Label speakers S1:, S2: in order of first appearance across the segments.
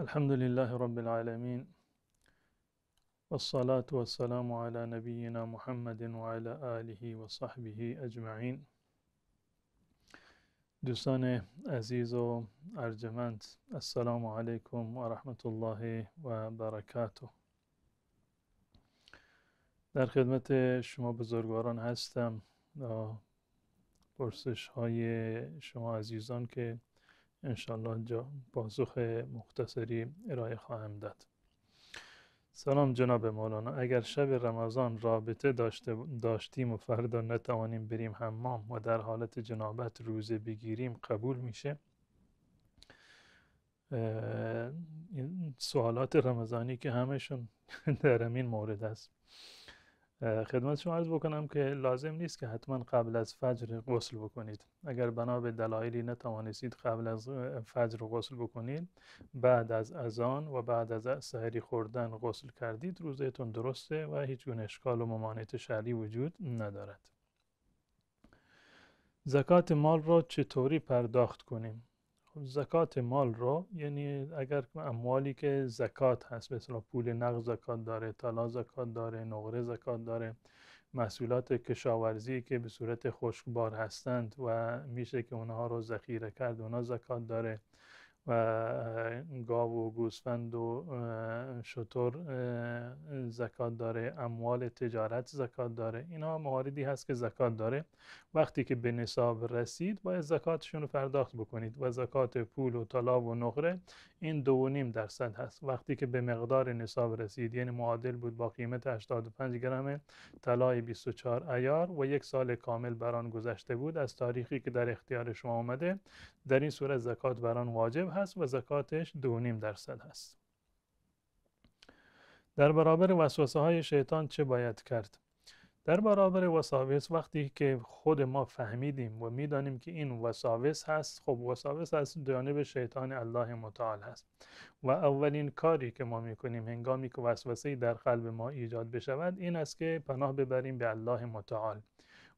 S1: الحمد لله رب العالمين والصلاة والسلام على نبينا محمد وعلى آله وصحبه أجمعين دوستان عزيز و السلام عليكم ورحمة الله وبركاته در خدمت شما بزرگواران هستم پرسش های شما عزیزان که انشالله جا پاسخ مختصری ارائه خواهم داد سلام جناب مولانا اگر شب رمضان رابطه داشته داشتیم و فردا نتوانیم بریم حمام و در حالت جنابت روزه بگیریم قبول میشه این سوالات رمضانی که همشون در همین مورد است خدمت شما عرض بکنم که لازم نیست که حتما قبل از فجر غسل بکنید اگر بنا به دلایلی نتوانستید قبل از فجر غسل بکنید بعد از اذان و بعد از سحری خوردن غسل کردید روزتون درسته و هیچ گونه اشکال و ممانعت شرعی وجود ندارد زکات مال را چطوری پرداخت کنیم خب زکات مال رو یعنی اگر اموالی که زکات هست مثلا پول نقد زکات داره طلا زکات داره نقره زکات داره محصولات کشاورزی که به صورت خشکبار هستند و میشه که اونها رو ذخیره کرد اونها زکات داره و گاو و گوسفند و شطور زکات داره اموال تجارت زکات داره اینها مواردی هست که زکات داره وقتی که به نصاب رسید باید زکاتشون رو پرداخت بکنید و زکات پول و طلا و نقره این دو و نیم درصد هست وقتی که به مقدار نصاب رسید یعنی معادل بود با قیمت 85 گرم طلای 24 ایار و یک سال کامل بران گذشته بود از تاریخی که در اختیار شما آمده در این صورت زکات بران واجب هست و زکاتش دونیم درصد هست در برابر وسوسه های شیطان چه باید کرد؟ در برابر وساوس وقتی که خود ما فهمیدیم و میدانیم که این وساوس هست خب وساوس از جانب شیطان الله متعال هست و اولین کاری که ما میکنیم هنگامی که وسوسه در قلب ما ایجاد بشود این است که پناه ببریم به الله متعال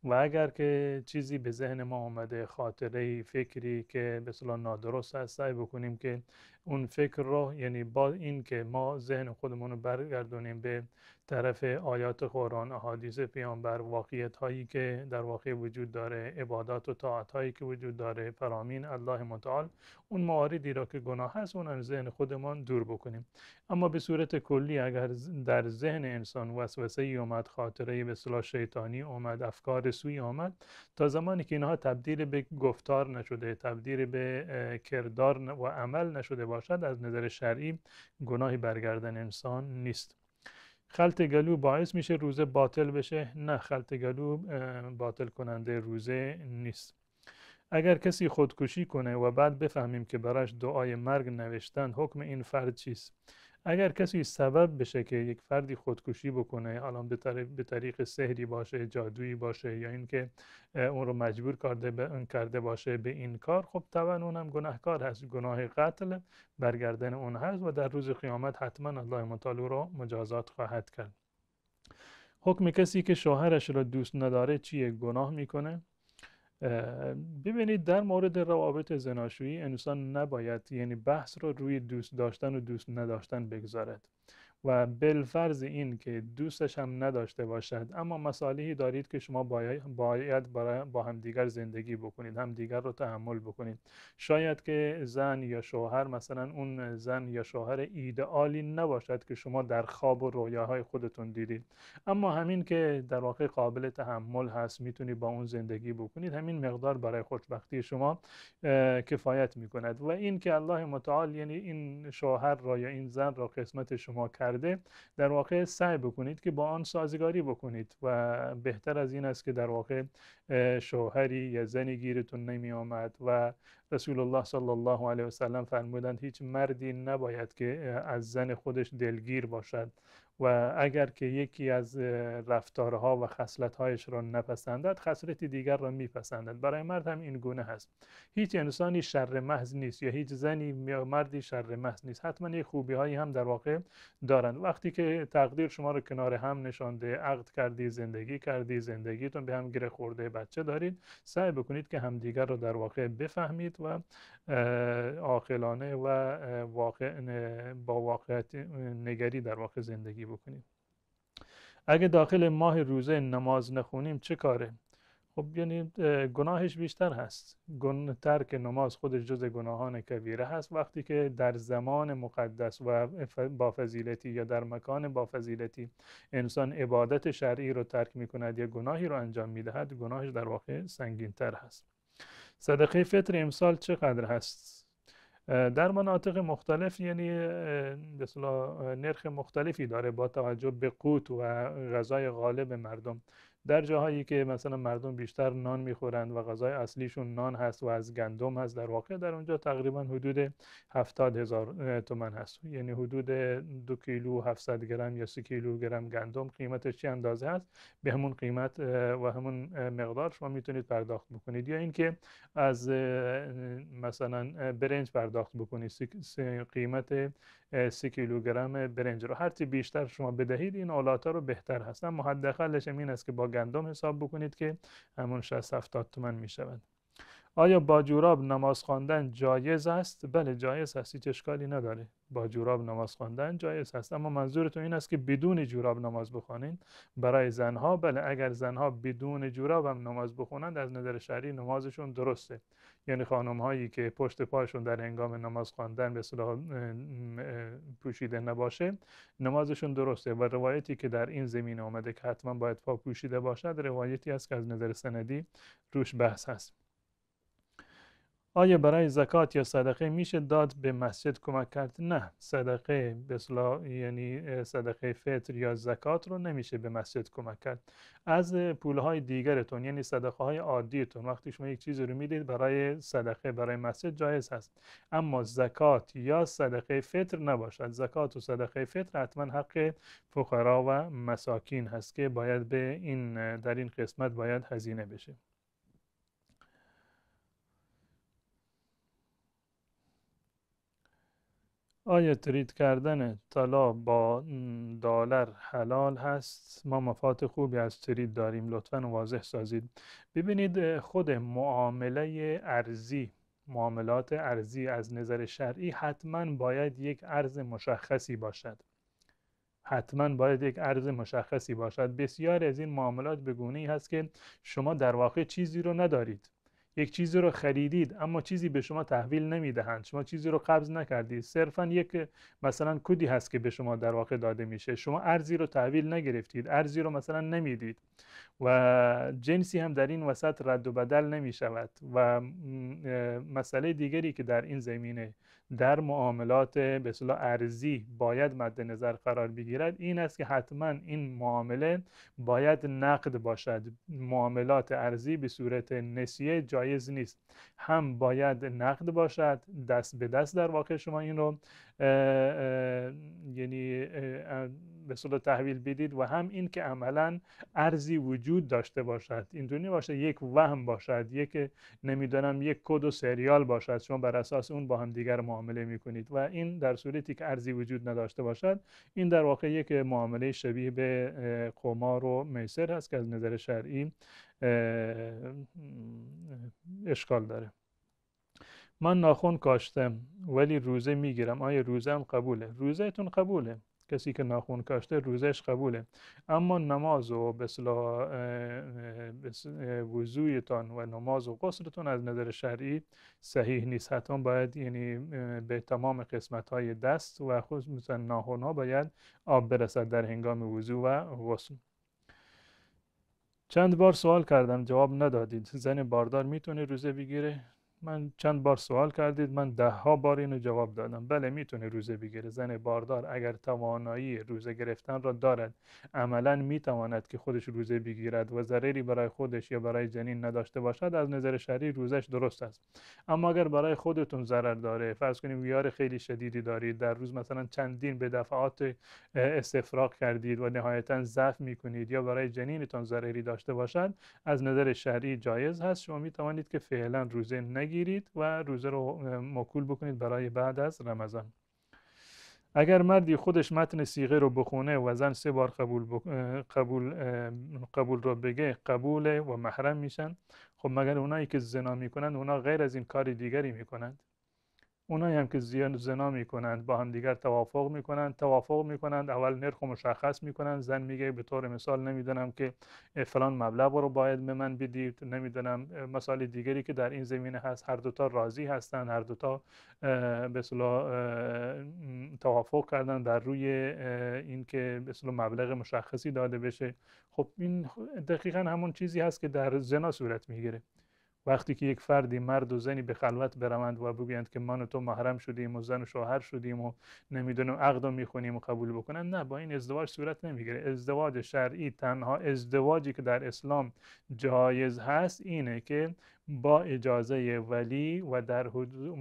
S1: و اگر که چیزی به ذهن ما آمده خاطره فکری که به نادرست است سعی بکنیم که اون فکر رو یعنی با این که ما ذهن خودمون رو برگردونیم به طرف آیات قرآن احادیث پیامبر واقعیت هایی که در واقع وجود داره عبادات و طاعت هایی که وجود داره فرامین الله متعال اون مواردی را که گناه هست اون از ذهن خودمان دور بکنیم اما به صورت کلی اگر در ذهن انسان وسوسه اومد خاطره به صلاح شیطانی اومد افکار سوی اومد تا زمانی که اینها تبدیل به گفتار نشده تبدیل به کردار و عمل نشده باشد از نظر شرعی گناهی برگردن انسان نیست خلط گلو باعث میشه روزه باطل بشه نه خلط گلو باطل کننده روزه نیست اگر کسی خودکشی کنه و بعد بفهمیم که براش دعای مرگ نوشتن حکم این فرد چیست اگر کسی سبب بشه که یک فردی خودکشی بکنه الان به, طریق، به سحری باشه جادویی باشه یا اینکه اون رو مجبور کرده باشه به این کار خب طبعا اونم گناهکار هست گناه قتل برگردن اون هست و در روز قیامت حتما الله او رو مجازات خواهد کرد حکم کسی که شوهرش را دوست نداره چیه گناه میکنه ببینید در مورد روابط زناشویی انسان نباید یعنی بحث رو روی دوست داشتن و دوست نداشتن بگذارد و بالفرض این که دوستش هم نداشته باشد اما مصالحی دارید که شما باید با همدیگر زندگی بکنید همدیگر رو تحمل بکنید شاید که زن یا شوهر مثلا اون زن یا شوهر ایدئالی نباشد که شما در خواب و رویاهای خودتون دیدید اما همین که در واقع قابل تحمل هست میتونید با اون زندگی بکنید همین مقدار برای خوشبختی شما کفایت میکند و این که الله متعال یعنی این شوهر را یا این زن را قسمت شما کرد در واقع سعی بکنید که با آن سازگاری بکنید و بهتر از این است که در واقع شوهری یا زنی گیرتون نمی آمد و رسول الله صلی الله علیه وسلم فرمودند هیچ مردی نباید که از زن خودش دلگیر باشد و اگر که یکی از رفتارها و خصلتهایش را نپسندد خصلت دیگر را میپسندد برای مرد هم این گونه هست هیچ انسانی شر محض نیست یا هیچ زنی یا مردی شر محض نیست حتما یه خوبی هایی هم در واقع دارند وقتی که تقدیر شما رو کنار هم نشانده عقد کردی زندگی کردی زندگیتون به هم گره خورده بچه دارید سعی بکنید که همدیگر رو در واقع بفهمید و عاقلانه و واقع با واقعیت نگری در واقع زندگی بکنیم اگه داخل ماه روزه نماز نخونیم چه کاره خب یعنی گناهش بیشتر هست ترک نماز خودش جز گناهان کبیره هست وقتی که در زمان مقدس و با فضیلتی یا در مکان با فضیلتی انسان عبادت شرعی رو ترک می کند یا گناهی رو انجام می دهد گناهش در واقع سنگین تر هست صدقه فطر امسال چقدر هست در مناطق مختلف یعنی نرخ مختلفی داره با توجه به قوت و غذای غالب مردم در جاهایی که مثلا مردم بیشتر نان میخورند و غذای اصلیشون نان هست و از گندم هست در واقع در اونجا تقریبا حدود هفتاد هزار تومن هست یعنی حدود دو کیلو 700 گرم یا کیلو گرم گندم قیمتش چی اندازه هست به همون قیمت و همون مقدار شما میتونید پرداخت بکنید یا اینکه از مثلا برنج پرداخت بکنید قیمت 3 کیلوگرم برنج رو هرچی بیشتر شما بدهید این رو بهتر هستن. اما این است که با گندم حساب بکنید که همون 60 70 تومن می شود آیا با جوراب نماز خواندن جایز است؟ بله جایز است هیچ اشکالی نداره با جوراب نماز خواندن جایز است اما منظورتون این است که بدون جوراب نماز بخوانین. برای زنها بله اگر زنها بدون جوراب هم نماز بخونند از نظر شرعی نمازشون درسته یعنی خانم هایی که پشت پایشون در هنگام نماز خواندن به صلاح پوشیده نباشه نمازشون درسته و روایتی که در این زمینه آمده که حتما باید پا پوشیده باشد روایتی است که از نظر سندی روش بحث هست آیا برای زکات یا صدقه میشه داد به مسجد کمک کرد؟ نه صدقه بسلا یعنی صدقه فطر یا زکات رو نمیشه به مسجد کمک کرد از پولهای دیگرتون یعنی صدقه های عادیتون وقتی شما یک چیزی رو میدید برای صدقه برای مسجد جایز هست اما زکات یا صدقه فطر نباشد زکات و صدقه فطر حتما حق فقرا و مساکین هست که باید به این در این قسمت باید هزینه بشه آیا ترید کردن طلا با دلار حلال هست ما مفات خوبی از ترید داریم لطفا واضح سازید ببینید خود معامله ارزی معاملات ارزی از نظر شرعی حتما باید یک ارز مشخصی باشد حتما باید یک ارز مشخصی باشد بسیار از این معاملات به گونه ای هست که شما در واقع چیزی رو ندارید یک چیزی رو خریدید اما چیزی به شما تحویل نمیدهند شما چیزی رو قبض نکردید صرفا یک مثلا کودی هست که به شما در واقع داده میشه شما ارزی رو تحویل نگرفتید ارزی رو مثلا نمیدید و جنسی هم در این وسط رد و بدل نمیشود و مسئله دیگری که در این زمینه در معاملات به اصطلاح ارزی باید مد نظر قرار بگیرد این است که حتما این معامله باید نقد باشد معاملات ارزی به صورت نسیه جایز نیست هم باید نقد باشد دست به دست در واقع شما این رو یعنی به صورت تحویل بدید و هم این که عملا ارزی وجود داشته باشد اینطوری باشه یک وهم باشد یک نمیدانم یک کد و سریال باشد شما بر اساس اون با هم دیگر معامله میکنید و این در صورتی که ارزی وجود نداشته باشد این در واقع یک معامله شبیه به قمار و میسر هست که از نظر شرعی اشکال داره من ناخون کاشتم ولی روزه میگیرم آیا روزه هم قبوله روزهتون قبوله کسی که ناخون کاشته روزش قبوله اما نماز و بسلا وضویتان و نماز و قصرتون از نظر شرعی صحیح نیست باید یعنی به تمام قسمت های دست و خصوصا ناخون ها باید آب برسد در هنگام وضو و غسل چند بار سوال کردم جواب ندادید زن باردار میتونه روزه بگیره من چند بار سوال کردید من ده ها بار اینو جواب دادم بله میتونه روزه بگیره زن باردار اگر توانایی روزه گرفتن را دارد عملا میتواند که خودش روزه بگیرد و ضرری برای خودش یا برای جنین نداشته باشد از نظر شرعی روزش درست است اما اگر برای خودتون ضرر داره فرض کنیم ویار خیلی شدیدی دارید در روز مثلا چندین به دفعات استفراغ کردید و نهایتا ضعف میکنید یا برای جنینتان ضرری داشته باشد از نظر شرعی جایز هست شما میتوانید که فعلا روزه نگیرید بگیرید و روزه رو مکول بکنید برای بعد از رمضان اگر مردی خودش متن سیغه رو بخونه و زن سه بار قبول, قبول, قبول رو بگه قبوله و محرم میشن خب مگر اونایی که زنا میکنند اونا غیر از این کار دیگری میکنند اونایی هم که زنا میکنند با هم دیگر توافق میکنند توافق میکنند اول نرخ و مشخص میکنند زن میگه به طور مثال نمیدونم که فلان مبلغ رو باید به من بدید نمیدونم مسائل دیگری که در این زمینه هست هر دوتا راضی هستند هر دوتا به توافق کردن در روی این که به مبلغ مشخصی داده بشه خب این دقیقا همون چیزی هست که در زنا صورت میگیره وقتی که یک فردی مرد و زنی به خلوت بروند و بگویند که من و تو محرم شدیم و زن و شوهر شدیم و نمیدونم عقد میخونیم و قبول بکنن نه با این ازدواج صورت نمیگیره ازدواج شرعی تنها ازدواجی که در اسلام جایز هست اینه که با اجازه ولی و در,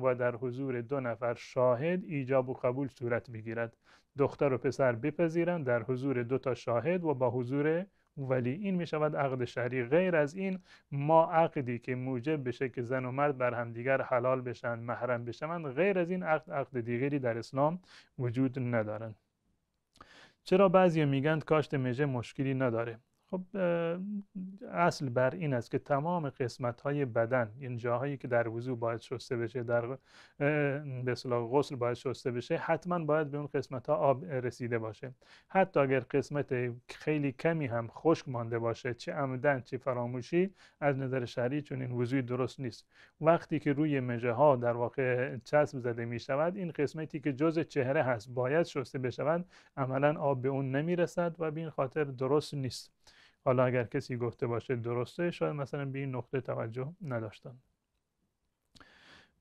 S1: و در حضور دو نفر شاهد ایجاب و قبول صورت بگیرد دختر و پسر بپذیرند در حضور دو تا شاهد و با حضور ولی این می شود عقد شهری غیر از این ما عقدی که موجب بشه که زن و مرد بر همدیگر حلال بشن محرم بشن غیر از این عقد عقد دیگری در اسلام وجود ندارن چرا بعضی میگند کاشت مژه مشکلی نداره خب اصل بر این است که تمام قسمت های بدن این یعنی جاهایی که در وضوع باید شسته بشه در به غسل باید شسته بشه حتما باید به اون قسمت ها آب رسیده باشه حتی اگر قسمت خیلی کمی هم خشک مانده باشه چه عمدن چه فراموشی از نظر شرعی چون این وضوی درست نیست وقتی که روی مجه ها در واقع چسب زده می شود این قسمتی که جز چهره هست باید شسته بشود عملا آب به اون نمی و به این خاطر درست نیست حالا اگر کسی گفته باشه درسته شاید مثلا به این نقطه توجه نداشتن.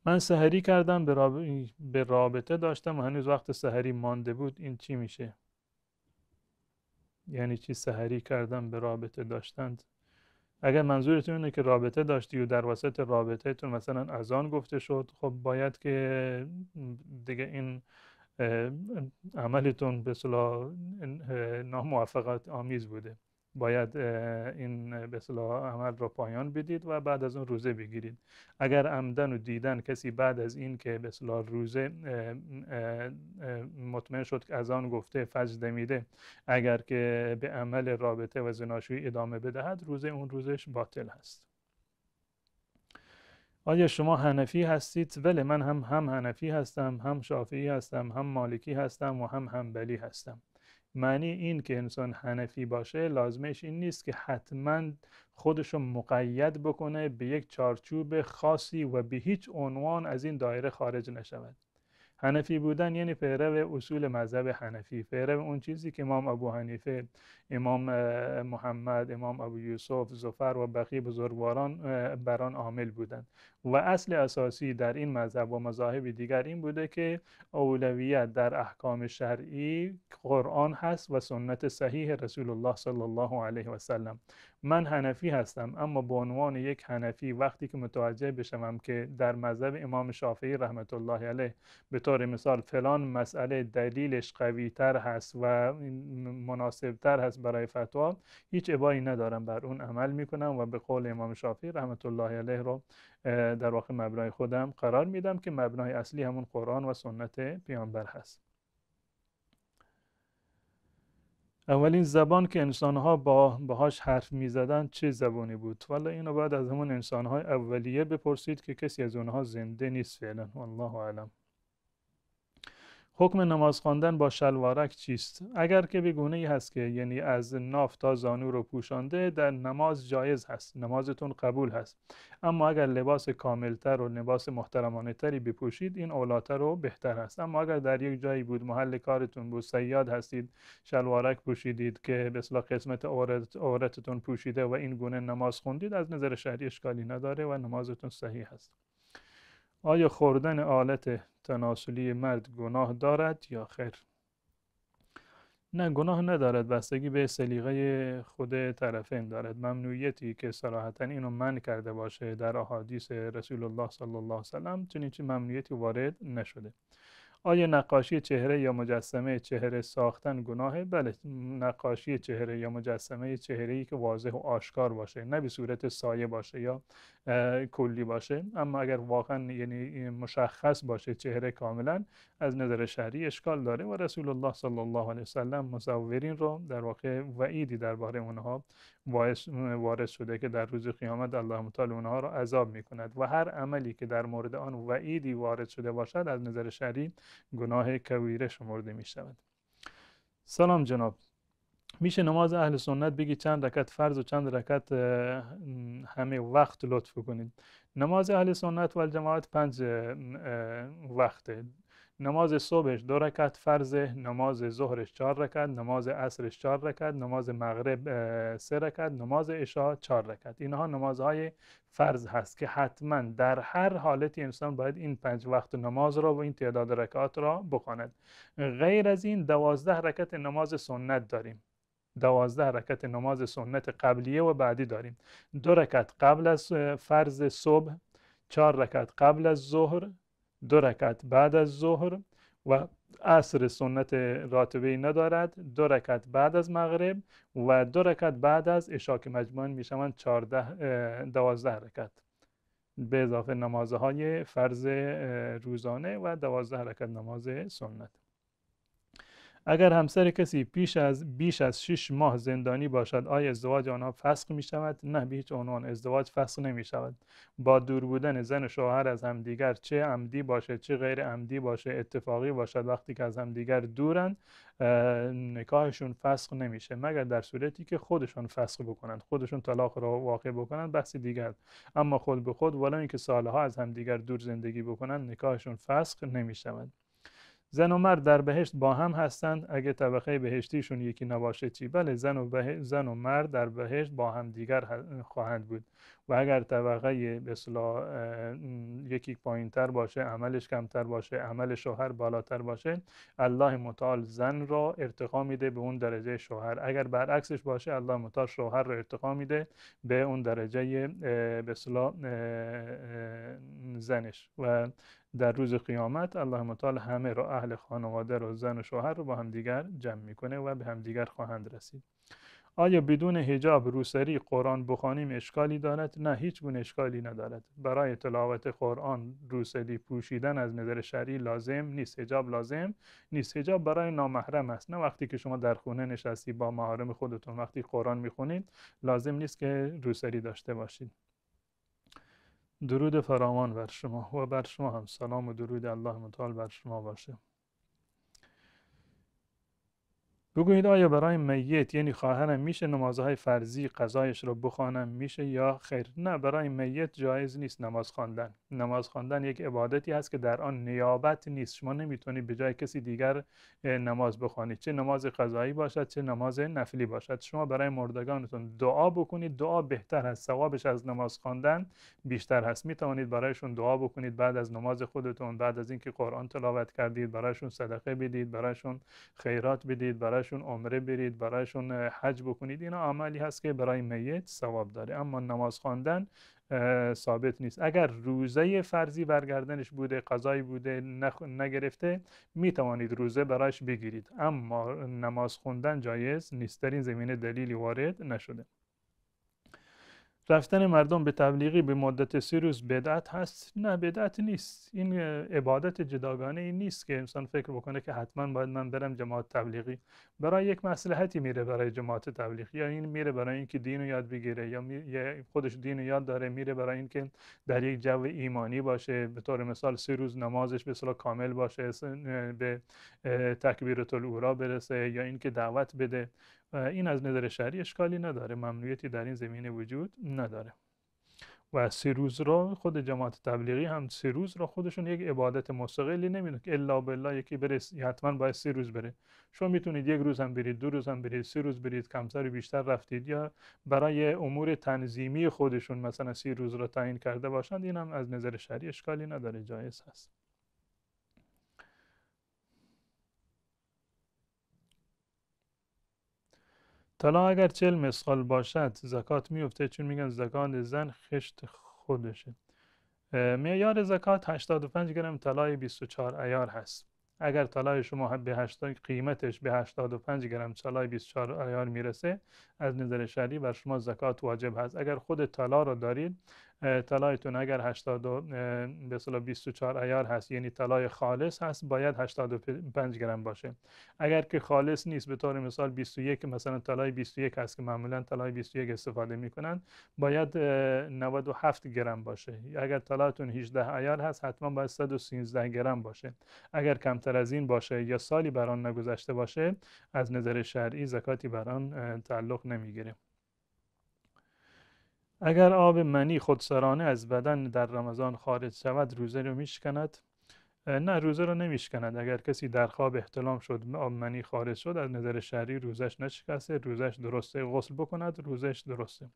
S1: من سحری کردم به, به رابطه داشتم و هنوز وقت سحری مانده بود این چی میشه یعنی چی سحری کردم به رابطه داشتند اگر منظورتون اینه که رابطه داشتی و در وسط رابطهتون مثلا اذان گفته شد خب باید که دیگه این عملتون به صلاح ناموفقت آمیز بوده باید این به عمل را پایان بدید و بعد از اون روزه بگیرید اگر عمدن و دیدن کسی بعد از این که به روزه مطمئن شد که از آن گفته فجر دمیده اگر که به عمل رابطه و زناشویی ادامه بدهد روزه اون روزش باطل هست آیا شما هنفی هستید؟ ولی من هم هم هنفی هستم هم شافعی هستم هم مالکی هستم و هم همبلی هستم معنی این که انسان حنفی باشه لازمش این نیست که حتما خودشو مقید بکنه به یک چارچوب خاصی و به هیچ عنوان از این دایره خارج نشود حنفی بودن یعنی پیرو اصول مذهب حنفی پیرو اون چیزی که امام ابو حنیفه امام محمد امام ابو یوسف زفر و بقیه بزرگواران بران عامل بودند و اصل اساسی در این مذهب و مذاهب دیگر این بوده که اولویت در احکام شرعی قرآن هست و سنت صحیح رسول الله صلی الله علیه و سلم من هنفی هستم اما به عنوان یک هنفی وقتی که متوجه بشم که در مذهب امام شافعی رحمت الله علیه به طور مثال فلان مسئله دلیلش قوی تر هست و مناسب تر هست برای فتوا هیچ ابایی ندارم بر اون عمل میکنم و به قول امام شافعی رحمت الله علیه رو در واقع مبنای خودم قرار میدم که مبنای اصلی همون قرآن و سنت پیامبر هست اولین زبان که ها با باهاش حرف زدن چه زبانی بود والا اینو بعد از همون های اولیه بپرسید که کسی از اونها زنده نیست فعلا والله اعلم حکم نماز خواندن با شلوارک چیست اگر که بگونه ای هست که یعنی از ناف تا زانو رو پوشانده در نماز جایز هست نمازتون قبول هست اما اگر لباس کاملتر و لباس محترمانه تری بپوشید این اولاتر و بهتر هست اما اگر در یک جایی بود محل کارتون بود سیاد هستید شلوارک پوشیدید که به قسمت عورت، عورتتون پوشیده و این گونه نماز خوندید از نظر شهری اشکالی نداره و نمازتون صحیح هست آیا خوردن آلت تناسلی مرد گناه دارد یا خیر نه گناه ندارد بستگی به سلیقه خود طرفین دارد ممنوعیتی که صراحتا اینو من کرده باشه در احادیث رسول الله صلی الله علیه وسلم چنین ممنوعیتی وارد نشده آیا نقاشی چهره یا مجسمه چهره ساختن گناهه؟ بله نقاشی چهره یا مجسمه چهره ای که واضح و آشکار باشه نه به صورت سایه باشه یا کلی باشه اما اگر واقعا یعنی مشخص باشه چهره کاملا از نظر شهری اشکال داره و رسول الله صلی الله علیه وسلم مصورین رو در واقع وعیدی درباره اونها باعث وارد شده که در روز قیامت الله متعال اونها را عذاب می کند و هر عملی که در مورد آن وعیدی وارد شده باشد از نظر شرعی گناه کویره شمرده می شود سلام جناب میشه نماز اهل سنت بگی چند رکت فرض و چند رکت همه وقت لطف کنید نماز اهل سنت و جماعت پنج وقته نماز صبحش دو رکت، فرض نماز ظهرش چهار رکت، نماز عصرش چهار رکت، نماز مغرب سه رکت، نماز عشا چهار رکعت اینها نمازهای فرض هست که حتما در هر حالتی انسان باید این پنج وقت نماز را و این تعداد رکات را بخواند غیر از این دوازده رکت نماز سنت داریم دوازده رکت نماز سنت قبلیه و بعدی داریم دو رکت قبل از فرض صبح چهار رکت قبل از ظهر دو رکعت بعد از ظهر و عصر سنت راتبه ندارد دو رکعت بعد از مغرب و دو رکعت بعد از عشا که مجموعا شوند 14 دوازده رکعت به اضافه نمازهای فرض روزانه و دوازده رکعت نماز سنت اگر همسر کسی پیش از بیش از شش ماه زندانی باشد آیا ازدواج آنها فسق می شود نه به هیچ عنوان ازدواج فسق نمی شود با دور بودن زن و شوهر از همدیگر چه عمدی باشه چه غیر عمدی باشه اتفاقی باشد وقتی که از همدیگر دورن نکاحشون فسق نمیشه مگر در صورتی که خودشون فسق بکنند خودشون طلاق را واقع بکنند بحث دیگر اما خود به خود ولی اینکه سالها از همدیگر دور زندگی بکنند نکاحشون فسق نمی زن و مرد در بهشت با هم هستند اگه طبقه بهشتیشون یکی نباشه چی بله زن و, به... زن و مرد در بهشت با هم دیگر خواهند بود و اگر طبقه بسلا یکی پایین تر باشه عملش کمتر باشه عمل شوهر بالاتر باشه الله متعال زن را ارتقا میده به اون درجه شوهر اگر برعکسش باشه الله متعال شوهر را ارتقا میده به اون درجه بسلا زنش و در روز قیامت الله متعال همه را اهل خانواده رو زن و شوهر رو با همدیگر جمع میکنه و به همدیگر خواهند رسید آیا بدون هجاب روسری قرآن بخوانیم اشکالی دارد؟ نه هیچ گونه اشکالی ندارد برای تلاوت قرآن روسری پوشیدن از نظر شرعی لازم نیست هجاب لازم نیست هجاب برای نامحرم است نه وقتی که شما در خونه نشستی با محارم خودتون وقتی قرآن میخونید لازم نیست که روسری داشته باشید درود فراوان بر شما و بر شما هم سلام و درود الله متعال بر شما باشه بگویید آیا برای میت یعنی خواهرم میشه نمازهای فرضی قضایش را بخوانم میشه یا خیر نه برای میت جایز نیست نماز خواندن نماز خواندن یک عبادتی هست که در آن نیابت نیست شما نمیتونید به جای کسی دیگر نماز بخوانید چه نماز قضایی باشد چه نماز نفلی باشد شما برای مردگانتون دعا بکنید دعا بهتر هست ثوابش از نماز خواندن بیشتر هست میتوانید برایشون دعا بکنید بعد از نماز خودتون بعد از اینکه قرآن تلاوت کردید برایشون صدقه بدید برایشون خیرات بدید برای برایشون عمره برید برایشون حج بکنید اینا عملی هست که برای میت ثواب داره اما نماز خواندن ثابت نیست اگر روزه فرضی برگردنش بوده قضایی بوده نگرفته می توانید روزه برایش بگیرید اما نماز خوندن جایز نیست در این زمینه دلیلی وارد نشده رفتن مردم به تبلیغی به مدت سی روز بدعت هست نه بدعت نیست این عبادت جداگانه این نیست که انسان فکر بکنه که حتما باید من برم جماعت تبلیغی برای یک مسلحتی میره برای جماعت تبلیغی یا این میره برای اینکه دین رو یاد بگیره یا خودش دین یاد داره میره برای اینکه در یک جو ایمانی باشه به طور مثال سی روز نمازش به کامل باشه به تکبیرت برسه یا اینکه دعوت بده این از نظر شهری اشکالی نداره ممنوعیتی در این زمینه وجود نداره و سه روز را خود جماعت تبلیغی هم سه روز را خودشون یک عبادت مستقلی نمیدونه که الا بالله یکی بره حتما باید سه روز بره شما میتونید یک روز هم برید دو روز هم برید سه روز برید کمتر بیشتر رفتید یا برای امور تنظیمی خودشون مثلا سی روز را تعیین کرده باشند این هم از نظر شرعی اشکالی نداره جایز هست طلا اگر چل مثال باشد زکات میفته چون میگن زکات زن خشت خودشه معیار زکات 85 گرم طلای 24 ایار هست اگر طلای شما به 80 قیمتش به 85 گرم طلای 24 ایار میرسه از نظر شرعی بر شما زکات واجب هست اگر خود طلا رو دارید طلایتون اگر 80 به اصطلاح 24 ایار هست یعنی طلای خالص هست باید 85 گرم باشه اگر که خالص نیست به طور مثال 21 مثلا طلای 21 هست که معمولا طلای 21 استفاده میکنن باید 97 گرم باشه اگر طلایتون 18 ایار هست حتما باید 113 گرم باشه اگر کمتر از این باشه یا سالی بران آن نگذشته باشه از نظر شرعی زکاتی بران آن تعلق نمیگیره اگر آب منی خودسرانه از بدن در رمضان خارج شود روزه رو میشکند نه روزه رو نمیشکند اگر کسی در خواب احتلام شد آب منی خارج شد از نظر شرعی روزش نشکسته روزش درسته غسل بکند روزش درسته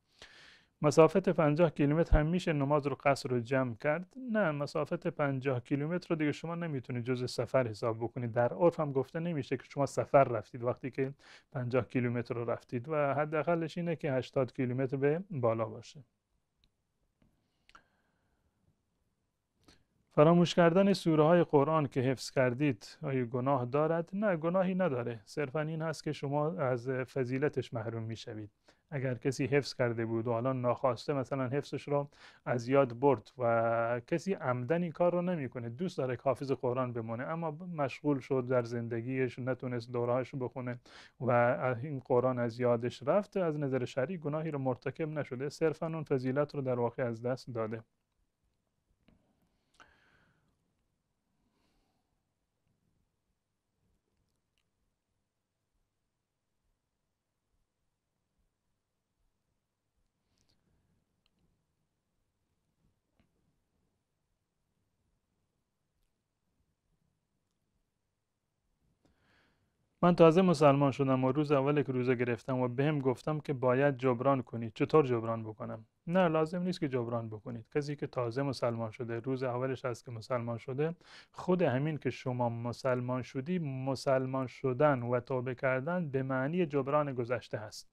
S1: مسافت 50 کیلومتر همیشه نماز رو قصر رو جمع کرد نه مسافت 50 کیلومتر رو دیگه شما نمیتونید جز سفر حساب بکنید در عرف هم گفته نمیشه که شما سفر رفتید وقتی که 50 کیلومتر رو رفتید و حداقلش اینه که 80 کیلومتر به بالا باشه فراموش کردن سوره های قرآن که حفظ کردید آیا گناه دارد؟ نه گناهی نداره صرفا این هست که شما از فضیلتش محروم میشوید اگر کسی حفظ کرده بود و حالا ناخواسته مثلا حفظش رو از یاد برد و کسی عمدن این کار رو نمیکنه دوست داره که حافظ قرآن بمونه اما مشغول شد در زندگیش نتونست دورهاش رو بخونه و این قرآن از یادش رفت از نظر شرعی گناهی رو مرتکب نشده صرفا اون فضیلت رو در واقع از دست داده من تازه مسلمان شدم و روز اول که روزه گرفتم و بهم گفتم که باید جبران کنید چطور جبران بکنم نه لازم نیست که جبران بکنید کسی که تازه مسلمان شده روز اولش است که مسلمان شده خود همین که شما مسلمان شدی مسلمان شدن و توبه کردن به معنی جبران گذشته هست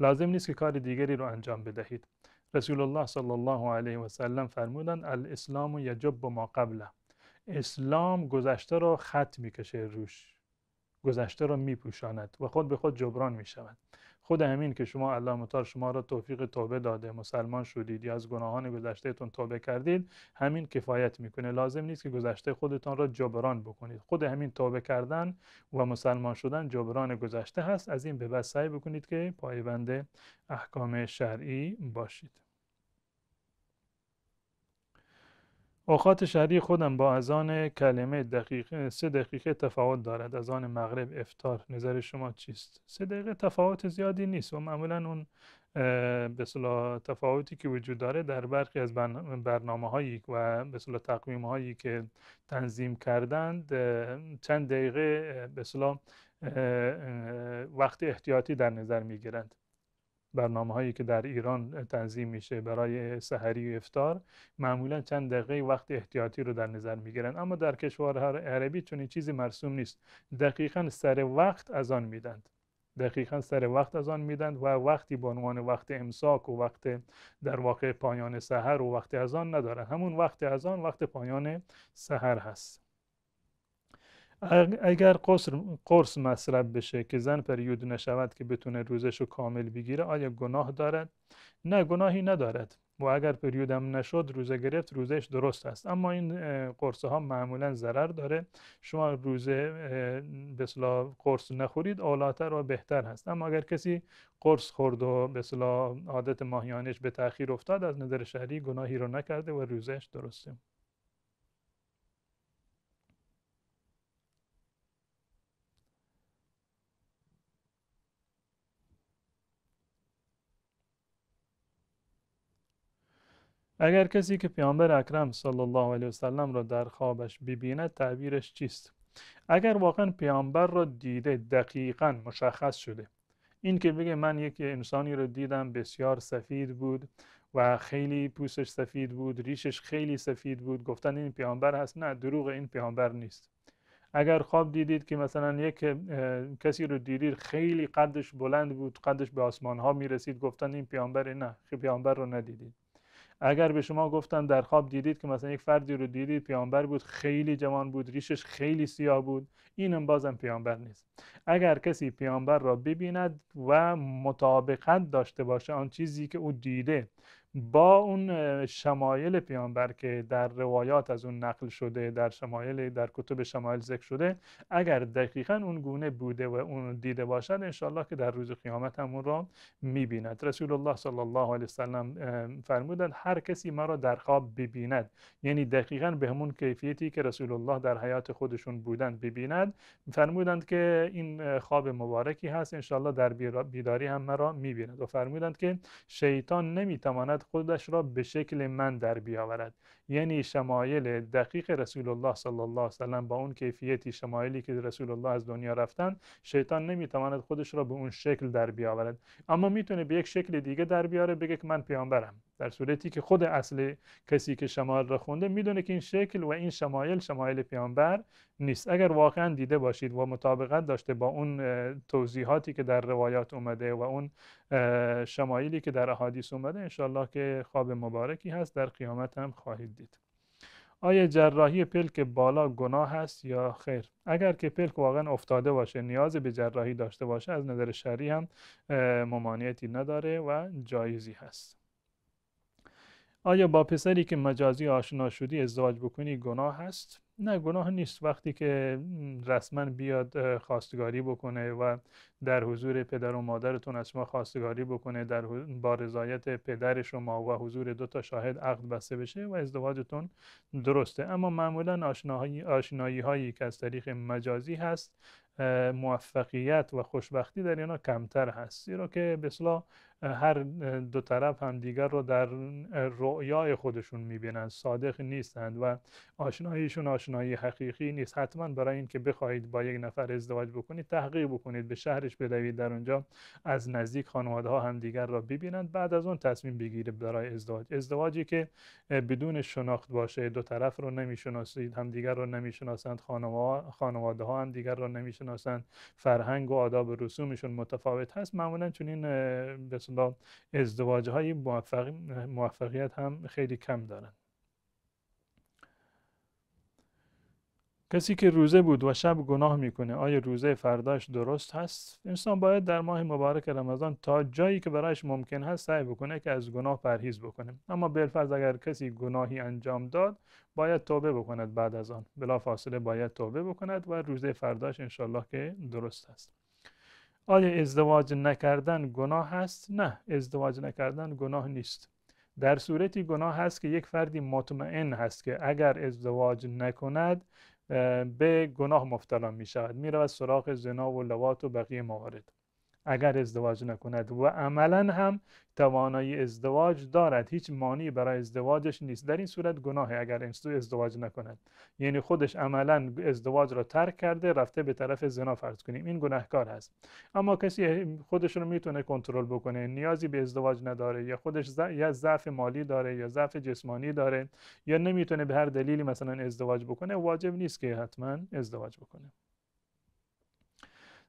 S1: لازم نیست که کار دیگری رو انجام بدهید رسول الله صلی الله علیه و سلم فرمودند الاسلام یجب ما قبله اسلام گذشته رو خط میکشه روش گذشته را میپوشاند و خود به خود جبران می شود. خود همین که شما الله متعال شما را توفیق توبه داده مسلمان شدید یا از گناهان گذشتهتون توبه کردید همین کفایت میکنه لازم نیست که گذشته خودتان را جبران بکنید خود همین توبه کردن و مسلمان شدن جبران گذشته هست از این به بعد سعی بکنید که پایبند احکام شرعی باشید اوقات شهری خودم با اذان کلمه دقیقه سه دقیقه تفاوت دارد اذان مغرب افتار نظر شما چیست سه دقیقه تفاوت زیادی نیست و معمولا اون به تفاوتی که وجود داره در برخی از برنامه هایی و به تقویم هایی که تنظیم کردند چند دقیقه به وقت احتیاطی در نظر می گیرند برنامه هایی که در ایران تنظیم میشه برای سحری و افتار معمولا چند دقیقه وقت احتیاطی رو در نظر میگیرن اما در کشورهای عربی چون این چیزی مرسوم نیست دقیقا سر وقت از آن میدند دقیقا سر وقت از آن و وقتی به عنوان وقت امساک و وقت در واقع پایان سحر و وقت از آن همون وقت از آن وقت پایان سهر هست اگر قرص, قرص مصرف بشه که زن پریود نشود که بتونه روزش رو کامل بگیره آیا گناه دارد؟ نه گناهی ندارد و اگر پریودم نشد روزه گرفت روزش درست است اما این قرص ها معمولا ضرر داره شما روزه بسلا قرص نخورید اولاتر و بهتر هست اما اگر کسی قرص خورد و بسلا عادت ماهیانش به تاخیر افتاد از نظر شهری گناهی رو نکرده و روزش درسته اگر کسی که پیامبر اکرم صلی الله علیه وسلم را در خوابش ببینه تعبیرش چیست اگر واقعا پیامبر را دیده دقیقا مشخص شده این که بگه من یک انسانی رو دیدم بسیار سفید بود و خیلی پوستش سفید بود ریشش خیلی سفید بود گفتن این پیامبر هست نه دروغ این پیامبر نیست اگر خواب دیدید که مثلا یک کسی رو دیدید خیلی قدش بلند بود قدش به آسمان ها می رسید گفتن این پیامبر نه پیامبر رو ندیدید اگر به شما گفتن در خواب دیدید که مثلا یک فردی رو دیدید پیامبر بود خیلی جوان بود ریشش خیلی سیاه بود اینم بازم پیامبر نیست اگر کسی پیامبر را ببیند و مطابقت داشته باشه آن چیزی که او دیده با اون شمایل پیامبر که در روایات از اون نقل شده در شمایل در کتب شمایل ذکر شده اگر دقیقا اون گونه بوده و اون دیده باشد انشالله که در روز قیامت همون را میبیند رسول الله صلی الله علیه وسلم فرمودند هر کسی مرا در خواب ببیند یعنی دقیقا به همون کیفیتی که رسول الله در حیات خودشون بودند ببیند فرمودند که این خواب مبارکی هست انشالله در بیداری هم مرا میبیند و فرمودند که شیطان نمیتواند خودش را به شکل من در بیاورد یعنی شمایل دقیق رسول الله صلی الله علیه وسلم با اون کیفیتی شمایلی که رسول الله از دنیا رفتن شیطان نمیتواند خودش را به اون شکل در بیاورد اما میتونه به یک شکل دیگه در بیاره بگه که من پیامبرم در صورتی که خود اصل کسی که شمایل را خونده میدونه که این شکل و این شمایل شمایل پیامبر نیست اگر واقعا دیده باشید و مطابقت داشته با اون توضیحاتی که در روایات اومده و اون شمایلی که در احادیث اومده انشالله که خواب مبارکی هست در قیامت هم خواهید آیا جراحی پلک بالا گناه است یا خیر اگر که پلک واقعا افتاده باشه نیاز به جراحی داشته باشه از نظر شرعی هم ممانعتی نداره و جایزی هست آیا با پسری که مجازی آشنا شدی ازدواج بکنی گناه هست نه گناه نیست وقتی که رسما بیاد خواستگاری بکنه و در حضور پدر و مادرتون از شما خواستگاری بکنه در با رضایت پدر شما و حضور دو تا شاهد عقد بسته بشه و ازدواجتون درسته اما معمولا آشنایی, آشنایی هایی که از طریق مجازی هست موفقیت و خوشبختی در اینا کمتر هست زیرا که بسلا هر دو طرف هم دیگر رو در رؤیای خودشون میبینند صادق نیستند و آشناییشون آشنایی حقیقی نیست حتما برای اینکه بخواهید با یک نفر ازدواج بکنید تحقیق بکنید به شهرش بدوید در اونجا از نزدیک خانواده ها دیگر را ببینند بعد از اون تصمیم بگیرید برای ازدواج ازدواجی که بدون شناخت باشه دو طرف رو نمیشناسید دیگر رو نمیشناسند خانواده ها دیگر رو نمیشناسند میشناسن فرهنگ و آداب و رسومشون متفاوت هست معمولا چون این به ازدواج های موفقیت هم خیلی کم دارن کسی که روزه بود و شب گناه میکنه آیا روزه فرداش درست هست انسان باید در ماه مبارک رمضان تا جایی که برایش ممکن هست سعی بکنه که از گناه پرهیز بکنه اما بالفرض اگر کسی گناهی انجام داد باید توبه بکند بعد از آن بلا فاصله باید توبه بکند و روزه فرداش انشالله که درست هست. آیا ازدواج نکردن گناه هست نه ازدواج نکردن گناه نیست در صورتی گناه هست که یک فردی مطمئن هست که اگر ازدواج نکند به گناه مفتلا می شود میرود سراغ زنا و لوات و بقیه موارد اگر ازدواج نکند و عملا هم توانایی ازدواج دارد هیچ مانی برای ازدواجش نیست در این صورت گناه اگر انسو ازدواج نکند یعنی خودش عملا ازدواج را ترک کرده رفته به طرف زنا فرض کنیم این گناهکار هست اما کسی خودش رو میتونه کنترل بکنه نیازی به ازدواج نداره یا خودش ز... یا ضعف مالی داره یا ضعف جسمانی داره یا نمیتونه به هر دلیلی مثلا ازدواج بکنه واجب نیست که حتما ازدواج بکنه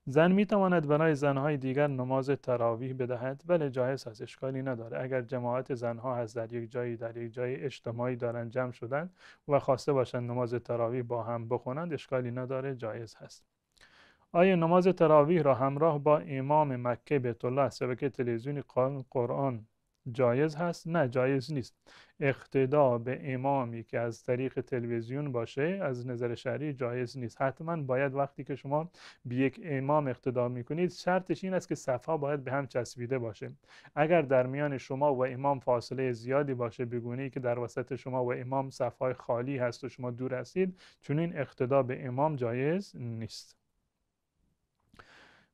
S1: زن می تواند برای زنهای دیگر نماز تراویح بدهد ولی جایز از اشکالی نداره اگر جماعت زنها هست در یک جایی در یک جای اجتماعی دارن جمع شدن و خواسته باشند نماز تراویح با هم بخونند اشکالی نداره جایز هست آیا نماز تراویح را همراه با امام مکه به الله شبکه تلویزیونی قرآن جایز هست نه جایز نیست اقتدا به امامی که از طریق تلویزیون باشه از نظر شرعی جایز نیست حتما باید وقتی که شما به یک امام اقتدا میکنید شرطش این است که صفها باید به هم چسبیده باشه اگر در میان شما و امام فاصله زیادی باشه بگونه که در وسط شما و امام صفهای خالی هست و شما دور هستید چون این اقتدا به امام جایز نیست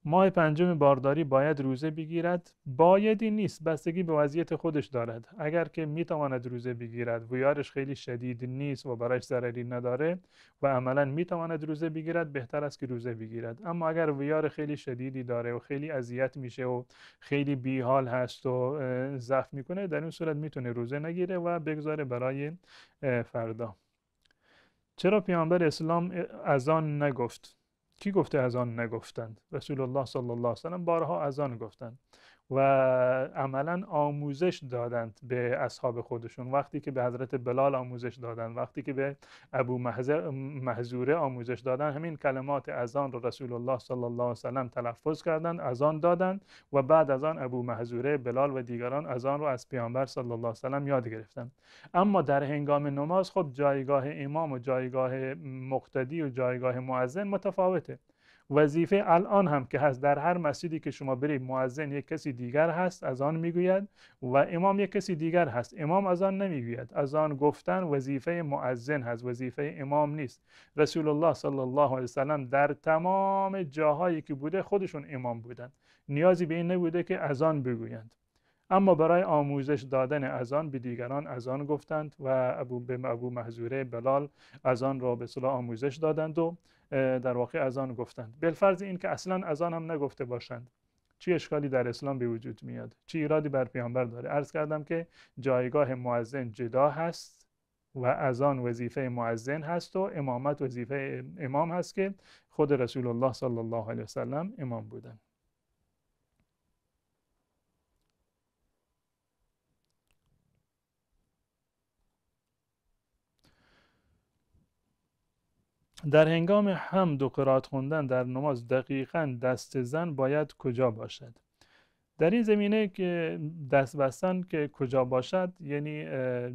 S1: ماه پنجم بارداری باید روزه بگیرد بایدی نیست بستگی به وضعیت خودش دارد اگر که میتواند روزه بگیرد ویارش خیلی شدید نیست و برایش ضرری نداره و عملا میتواند روزه بگیرد بهتر است که روزه بگیرد اما اگر ویار خیلی شدیدی داره و خیلی اذیت میشه و خیلی بیحال هست و ضعف میکنه در این صورت میتونه روزه نگیره و بگذاره برای فردا چرا پیامبر اسلام اذان نگفت کی گفته از آن نگفتند رسول الله صلی الله علیه و سلم بارها از آن گفتند و عملا آموزش دادند به اصحاب خودشون وقتی که به حضرت بلال آموزش دادند وقتی که به ابو محزوره آموزش دادند همین کلمات اذان رو رسول الله صلی الله علیه وسلم تلفظ کردند اذان دادند و بعد از آن ابو محزوره بلال و دیگران اذان رو از پیامبر صلی الله علیه وسلم یاد گرفتند اما در هنگام نماز خب جایگاه امام و جایگاه مقتدی و جایگاه معزن متفاوته وظیفه الان هم که هست در هر مسجدی که شما برید معزن یک کسی دیگر هست از آن میگوید و امام یک کسی دیگر هست امام از آن نمیگوید از آن گفتن وظیفه معزن هست وظیفه امام نیست رسول الله صلی الله علیه وسلم در تمام جاهایی که بوده خودشون امام بودند نیازی به این نبوده که از آن بگویند اما برای آموزش دادن اذان به دیگران آن گفتند و ابو به ابو محذوره بلال آن را به صلاح آموزش دادند و در واقع آن گفتند بلفرض این که اصلا اذان هم نگفته باشند چی اشکالی در اسلام به وجود میاد چی ایرادی بر پیامبر داره عرض کردم که جایگاه معزن جدا هست و آن وظیفه معزن هست و امامت وظیفه امام هست که خود رسول الله صلی الله علیه وسلم امام بودند در هنگام حمد و قرات خوندن در نماز دقیقا دست زن باید کجا باشد در این زمینه که دست بستن که کجا باشد یعنی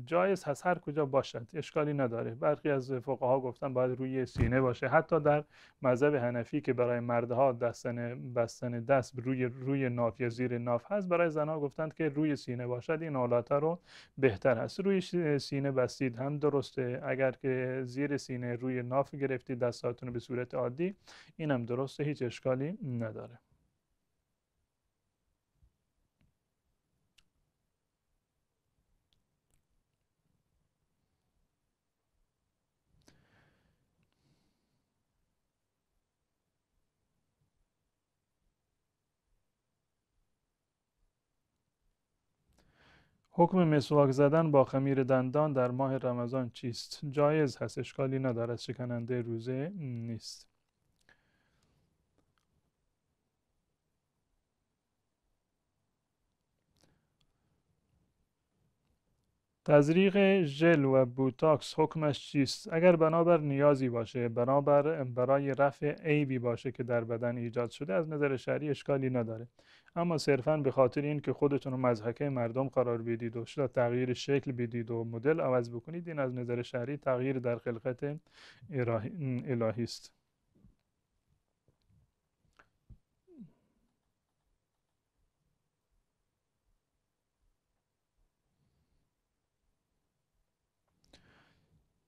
S1: جایز هست هر کجا باشد اشکالی نداره برخی از فقها گفتن باید روی سینه باشه حتی در مذهب هنفی که برای مردها دستن بستن دست روی روی ناف یا زیر ناف هست برای زنها گفتند که روی سینه باشد این آلاته رو بهتر هست روی سینه بستید هم درسته اگر که زیر سینه روی ناف گرفتید دستاتون به صورت عادی اینم درسته هیچ اشکالی نداره حکم مسواک زدن با خمیر دندان در ماه رمضان چیست؟ جایز هست اشکالی ندارد شکننده روزه نیست تزریق ژل و بوتاکس حکمش چیست؟ اگر بنابر نیازی باشه، بنابر برای رفع عیبی باشه که در بدن ایجاد شده از نظر شرعی اشکالی نداره. اما صرفا به خاطر این که خودتون رو مردم قرار بدید و شاید تغییر شکل بدید و مدل عوض بکنید این از نظر شرعی تغییر در خلقت الهی است.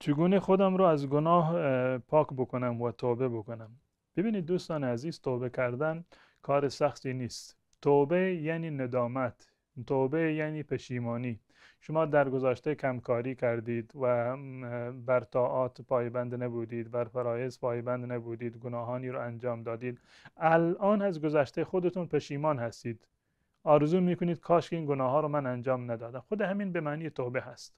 S1: چگونه خودم رو از گناه پاک بکنم و توبه بکنم ببینید دوستان عزیز توبه کردن کار سختی نیست توبه یعنی ندامت توبه یعنی پشیمانی شما در گذشته کمکاری کردید و بر طاعات پایبند نبودید بر فرایض پایبند نبودید گناهانی رو انجام دادید الان از گذشته خودتون پشیمان هستید آرزو میکنید کاش که این گناه ها رو من انجام ندادم خود همین به معنی توبه هست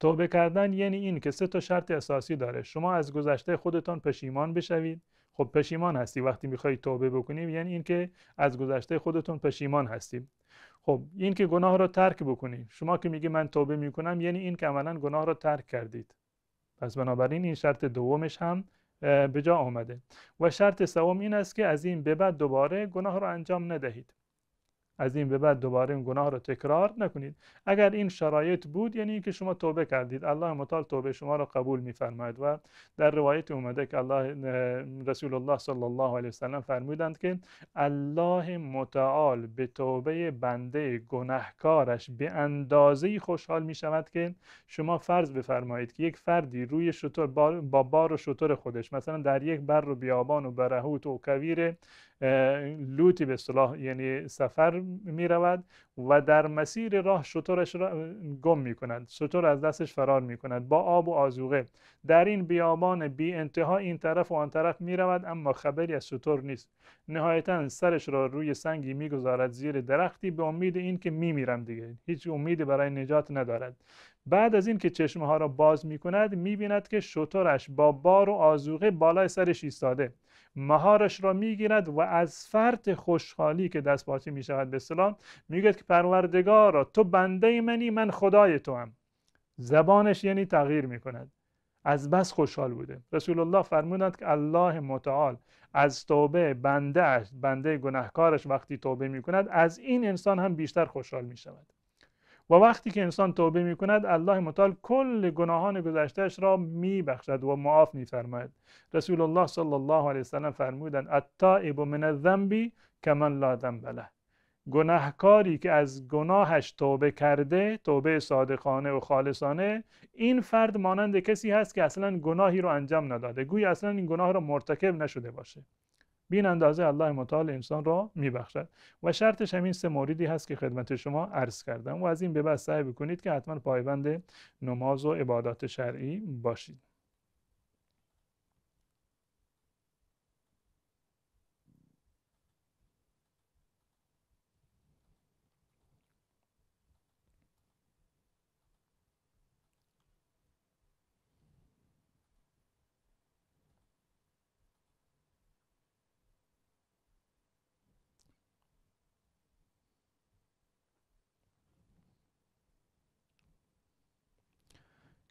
S1: توبه کردن یعنی این که سه تا شرط اساسی داره شما از گذشته خودتان پشیمان بشوید خب پشیمان هستی وقتی میخوای توبه بکنی یعنی این که از گذشته خودتون پشیمان هستیم خب این که گناه را ترک بکنی شما که میگی من توبه میکنم یعنی این که عملا گناه را ترک کردید پس بنابراین این شرط دومش هم به جا آمده و شرط سوم این است که از این به بعد دوباره گناه را انجام ندهید از این به بعد دوباره این گناه رو تکرار نکنید اگر این شرایط بود یعنی اینکه شما توبه کردید الله متعال توبه شما را قبول میفرماید و در روایت اومده که الله رسول الله صلی الله علیه وسلم فرمودند که الله متعال به توبه بنده گناهکارش به اندازه خوشحال می شود که شما فرض بفرمایید که یک فردی روی شطور با بار و شطور خودش مثلا در یک بر و بیابان و برهوت و کویر لوتی به صلاح یعنی سفر می رود و در مسیر راه شطورش را گم می کند شطور از دستش فرار می کند با آب و آزوغه در این بیابان بی انتها این طرف و آن طرف می رود اما خبری از شطور نیست نهایتا سرش را روی سنگی می گذارد زیر درختی به امید اینکه می میرم دیگه هیچ امیدی برای نجات ندارد بعد از اینکه چشمه ها را باز می کند می بیند که شطورش با بار و آزوغه بالای سرش ایستاده مهارش را میگیرد و از فرط خوشحالی که دست پاچه می شود به سلام میگوید که پروردگارا تو بنده منی من خدای تو هم زبانش یعنی تغییر می کند از بس خوشحال بوده رسول الله فرمودند که الله متعال از توبه بنده بنده گناهکارش وقتی توبه می کند از این انسان هم بیشتر خوشحال می شود و وقتی که انسان توبه می کند الله متعال کل گناهان گذشتهش را می بخشد و معاف می فرماید رسول الله صلی الله علیه وسلم فرمودند و من الذنبی کمن لا ذنب له گناهکاری که از گناهش توبه کرده توبه صادقانه و خالصانه این فرد مانند کسی هست که اصلا گناهی رو انجام نداده گویا اصلا این گناه رو مرتکب نشده باشه بین اندازه الله متعال انسان را میبخشد و شرطش همین سه موردی هست که خدمت شما عرض کردم و از این به بعد سعی بکنید که حتما پایبند نماز و عبادات شرعی باشید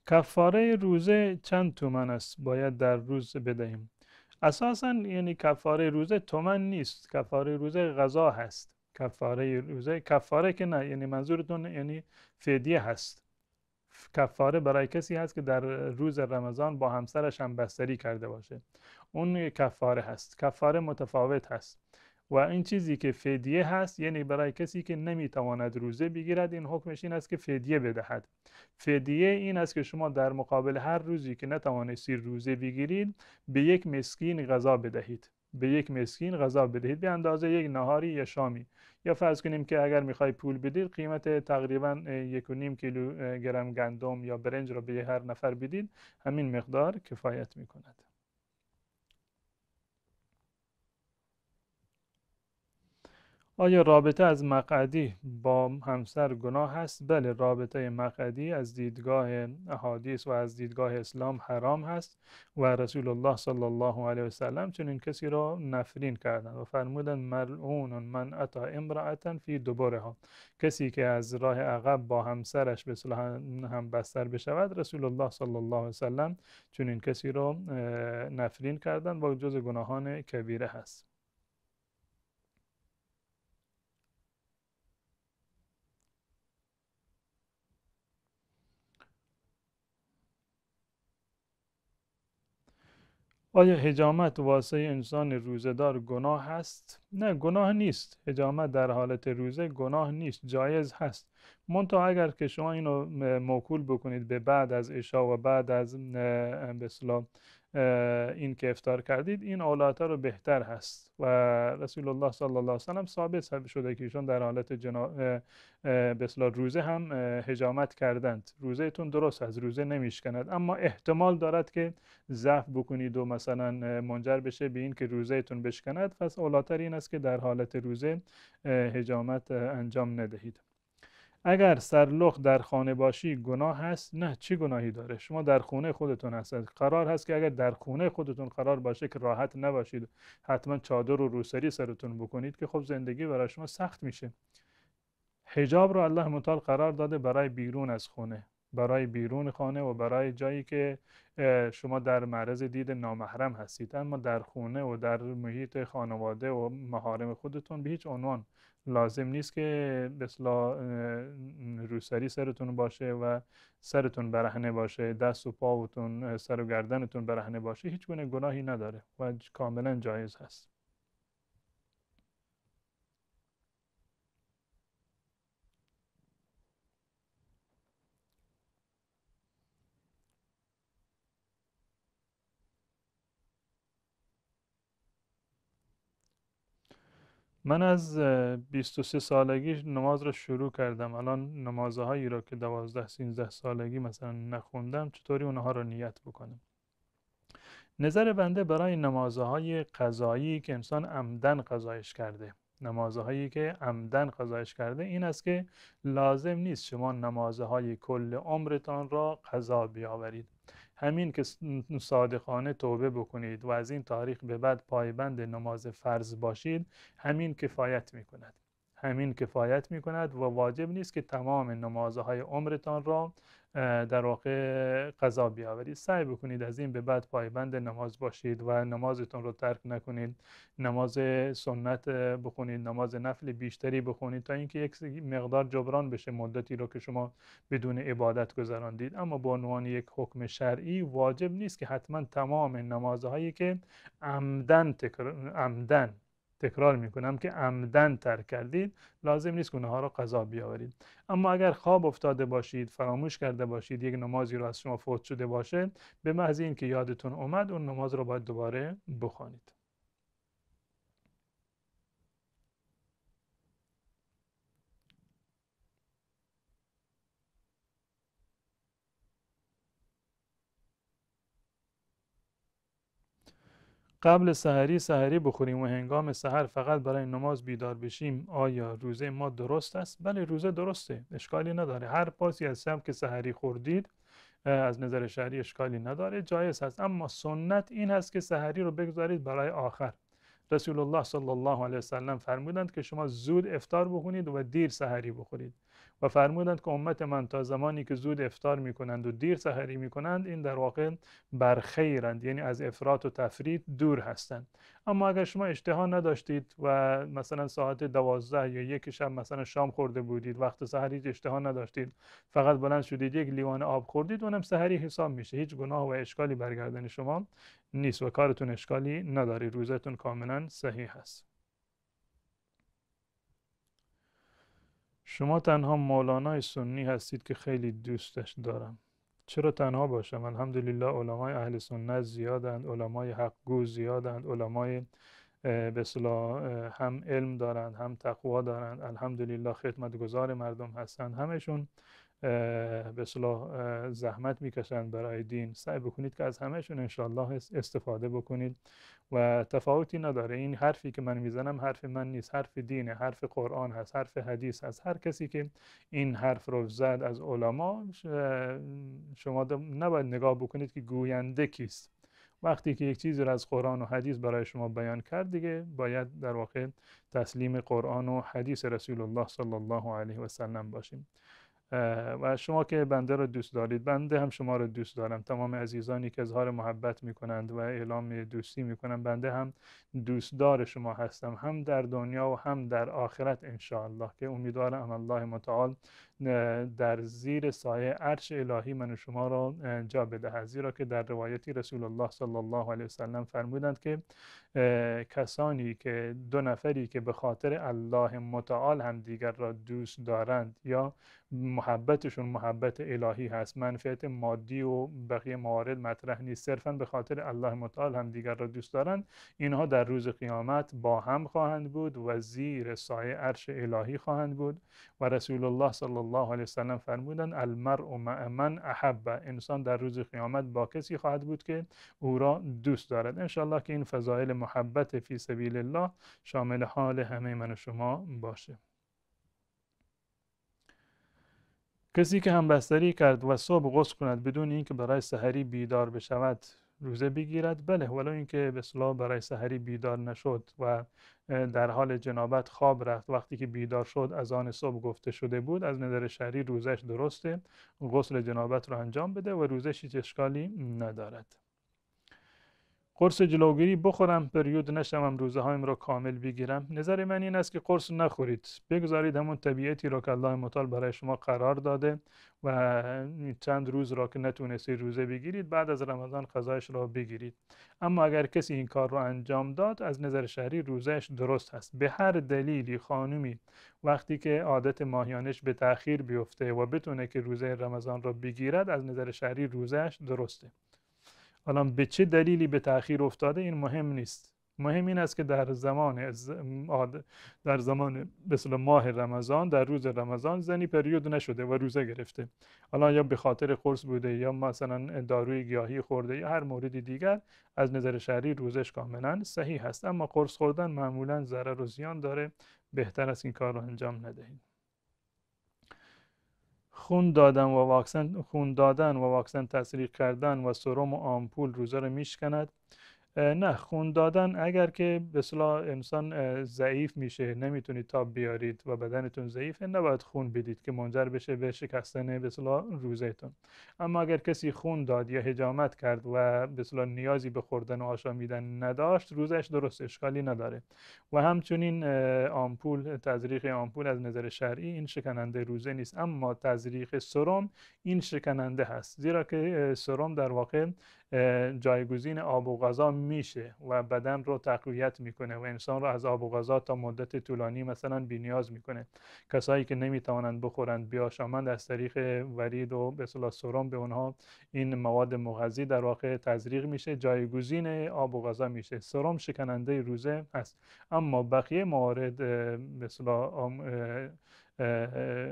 S1: کفاره روزه چند تومن است باید در روز بدهیم اساسا یعنی کفاره روزه تومن نیست کفاره روزه غذا هست کفاره روزه کفاره که نه یعنی منظورتون یعنی فدیه هست کفاره برای کسی هست که در روز رمضان با همسرش هم بستری کرده باشه اون کفاره هست کفاره متفاوت هست و این چیزی که فدیه هست یعنی برای کسی که نمیتواند روزه بگیرد این حکمش این است که فدیه بدهد فدیه این است که شما در مقابل هر روزی که نتوانستی روزه بگیرید به یک مسکین غذا بدهید به یک مسکین غذا بدهید به اندازه یک نهاری یا شامی یا فرض کنیم که اگر میخوای پول بدید قیمت تقریبا یک و نیم گرم گندم یا برنج را به هر نفر بدید همین مقدار کفایت میکند آیا رابطه از مقعدی با همسر گناه هست؟ بله رابطه مقعدی از دیدگاه احادیث و از دیدگاه اسلام حرام هست و رسول الله صلی الله علیه وسلم چنین کسی را نفرین کردند و فرمودند ملعون من اتا امرأتا فی ها کسی که از راه عقب با همسرش به صلاح هم بستر بشود رسول الله صلی الله علیه وسلم چنین کسی را نفرین کردند و جز گناهان کبیره هست آیا هجامت واسه انسان روزدار گناه هست؟ نه گناه نیست هجامت در حالت روزه گناه نیست جایز هست منتها اگر که شما اینو موکول بکنید به بعد از اشا و بعد از به این که افتار کردید این اولاتر رو بهتر هست و رسول الله صلی الله علیه وسلم ثابت شده که ایشون در حالت جنا... بسلا روزه هم هجامت کردند روزه تون درست از روزه نمیشکند اما احتمال دارد که ضعف بکنید و مثلا منجر بشه به این که روزهتون بشکند پس اولاتر این است که در حالت روزه هجامت انجام ندهید اگر سرلخ در خانه باشی گناه هست نه چی گناهی داره شما در خونه خودتون هستید قرار هست که اگر در خونه خودتون قرار باشه که راحت نباشید حتما چادر و روسری سرتون بکنید که خب زندگی برای شما سخت میشه حجاب رو الله مطال قرار داده برای بیرون از خونه برای بیرون خانه و برای جایی که شما در معرض دید نامحرم هستید اما در خونه و در محیط خانواده و محارم خودتون به هیچ عنوان لازم نیست که مثلا روسری سرتون باشه و سرتون برهنه باشه دست و پاوتون سر و گردنتون برهنه باشه هیچ گناهی نداره و کاملا جایز هست من از 23 سالگی نماز را شروع کردم الان نمازهایی را که 12 13 سالگی مثلا نخوندم چطوری اونها را نیت بکنم نظر بنده برای نمازهای قضایی که انسان عمدن قضایش کرده نمازهایی که عمدن قضایش کرده این است که لازم نیست شما نمازهای کل عمرتان را قضا بیاورید همین که صادقانه توبه بکنید و از این تاریخ به بعد پایبند نماز فرض باشید همین کفایت می کند همین کفایت می کند و واجب نیست که تمام نمازهای عمرتان را در واقع قضا بیاورید سعی بکنید از این به بعد پایبند نماز باشید و نمازتون رو ترک نکنید نماز سنت بخونید نماز نفل بیشتری بخونید تا اینکه یک مقدار جبران بشه مدتی رو که شما بدون عبادت گذراندید اما به عنوان یک حکم شرعی واجب نیست که حتما تمام نمازهایی که عمدن عمدن تکرار میکنم که عمدن ترک کردید لازم نیست گناه را قضا بیاورید اما اگر خواب افتاده باشید فراموش کرده باشید یک نمازی را از شما فوت شده باشه به محض اینکه یادتون اومد اون نماز را باید دوباره بخوانید قبل سحری سحری بخوریم و هنگام سحر فقط برای نماز بیدار بشیم آیا روزه ما درست است بله روزه درسته اشکالی نداره هر پاسی از شب که سحری خوردید از نظر شهری اشکالی نداره جایز هست اما سنت این هست که سحری رو بگذارید برای آخر رسول الله صلی الله علیه وسلم فرمودند که شما زود افتار بخونید و دیر سحری بخورید و فرمودند که امت من تا زمانی که زود افتار میکنند و دیر سحری میکنند این در واقع برخیرند یعنی از افراط و تفرید دور هستند اما اگر شما اشتها نداشتید و مثلا ساعت دوازده یا یک شب مثلا شام خورده بودید وقت سحری اشتها نداشتید فقط بلند شدید یک لیوان آب خوردید اونم سحری حساب میشه هیچ گناه و اشکالی برگردن شما نیست و کارتون اشکالی نداره روزتون کاملا صحیح هست شما تنها مولانای سنی هستید که خیلی دوستش دارم چرا تنها باشم الحمدلله علمای اهل سنت زیادند علمای حقگو زیادند علمای به هم علم دارند هم تقوا دارند الحمدلله خدمتگزار مردم هستند همشون به زحمت میکشند برای دین سعی بکنید که از همهشون انشالله استفاده بکنید و تفاوتی نداره این حرفی که من میزنم حرف من نیست حرف دینه حرف قرآن هست حرف حدیث هست هر کسی که این حرف رو زد از علما شما نباید نگاه بکنید که گوینده کیست وقتی که یک چیزی را از قرآن و حدیث برای شما بیان کرد دیگه باید در واقع تسلیم قرآن و حدیث رسول الله صلی الله علیه و سلم باشیم و شما که بنده را دوست دارید بنده هم شما را دوست دارم تمام عزیزانی که اظهار محبت می کنند و اعلام دوستی می کنند بنده هم دوستدار شما هستم هم در دنیا و هم در آخرت انشاءالله که امیدوارم الله متعال در زیر سایه عرش الهی من و شما را جا بده زیرا که در روایتی رسول الله صلی الله علیه وسلم فرمودند که کسانی که دو نفری که به خاطر الله متعال همدیگر را دوست دارند یا محبتشون محبت الهی هست منفعت مادی و بقیه موارد مطرح نیست صرفا به خاطر الله متعال دیگر را دوست دارند اینها در روز قیامت با هم خواهند بود و زیر سایه عرش الهی خواهند بود و رسول الله صلی الله علیه وسلم فرمودند المرء مع من احب انسان در روز قیامت با کسی خواهد بود که او را دوست دارد انشاءالله که این فضایل محبت فی سبیل الله شامل حال همه من و شما باشه کسی که همبستری کرد و صبح غسل کند بدون اینکه برای سحری بیدار بشود روزه بگیرد بله ولو اینکه به برای سحری بیدار نشد و در حال جنابت خواب رفت وقتی که بیدار شد از آن صبح گفته شده بود از نظر شهری روزش درسته غسل جنابت رو انجام بده و روزشی اشکالی ندارد قرص جلوگیری بخورم پریود نشم روزه هایم را کامل بگیرم نظر من این است که قرص نخورید بگذارید همون طبیعتی را که الله مطال برای شما قرار داده و چند روز را که نتونستی روزه بگیرید بعد از رمضان قضایش را بگیرید اما اگر کسی این کار را انجام داد از نظر شهری روزش درست هست به هر دلیلی خانومی وقتی که عادت ماهیانش به تاخیر بیفته و بتونه که روزه رمضان را بگیرد از نظر شهری روزش درسته الان به چه دلیلی به تاخیر افتاده این مهم نیست مهم این است که در زمان در زمان مثل ماه رمضان در روز رمضان زنی پریود نشده و روزه گرفته الان یا به خاطر قرص بوده یا مثلا داروی گیاهی خورده یا هر موردی دیگر از نظر شرعی روزش کاملا صحیح هست اما قرص خوردن معمولا ضرر و زیان داره بهتر است این کار را انجام ندهید خون دادن و واکسن خون دادن و واکسن تزریق کردن و سرم و آمپول روزه رو میشکند نه خون دادن اگر که به صلاح انسان ضعیف میشه نمیتونید تاب بیارید و بدنتون ضعیفه نباید خون بدید که منجر بشه به شکستن به صلاح روزهتون اما اگر کسی خون داد یا هجامت کرد و به صلاح نیازی به خوردن و آشامیدن نداشت روزش درست اشکالی نداره و همچنین آمپول تزریق آمپول از نظر شرعی این شکننده روزه نیست اما تزریق سرم این شکننده هست زیرا که سرم در واقع جایگزین آب و غذا میشه و بدن رو تقویت میکنه و انسان رو از آب و غذا تا مدت طولانی مثلا نیاز میکنه کسایی که نمیتوانند بخورند بیاشامند از طریق ورید و به سرم به اونها این مواد مغذی در واقع تزریق میشه جایگزین آب و غذا میشه سرم شکننده روزه هست اما بقیه موارد به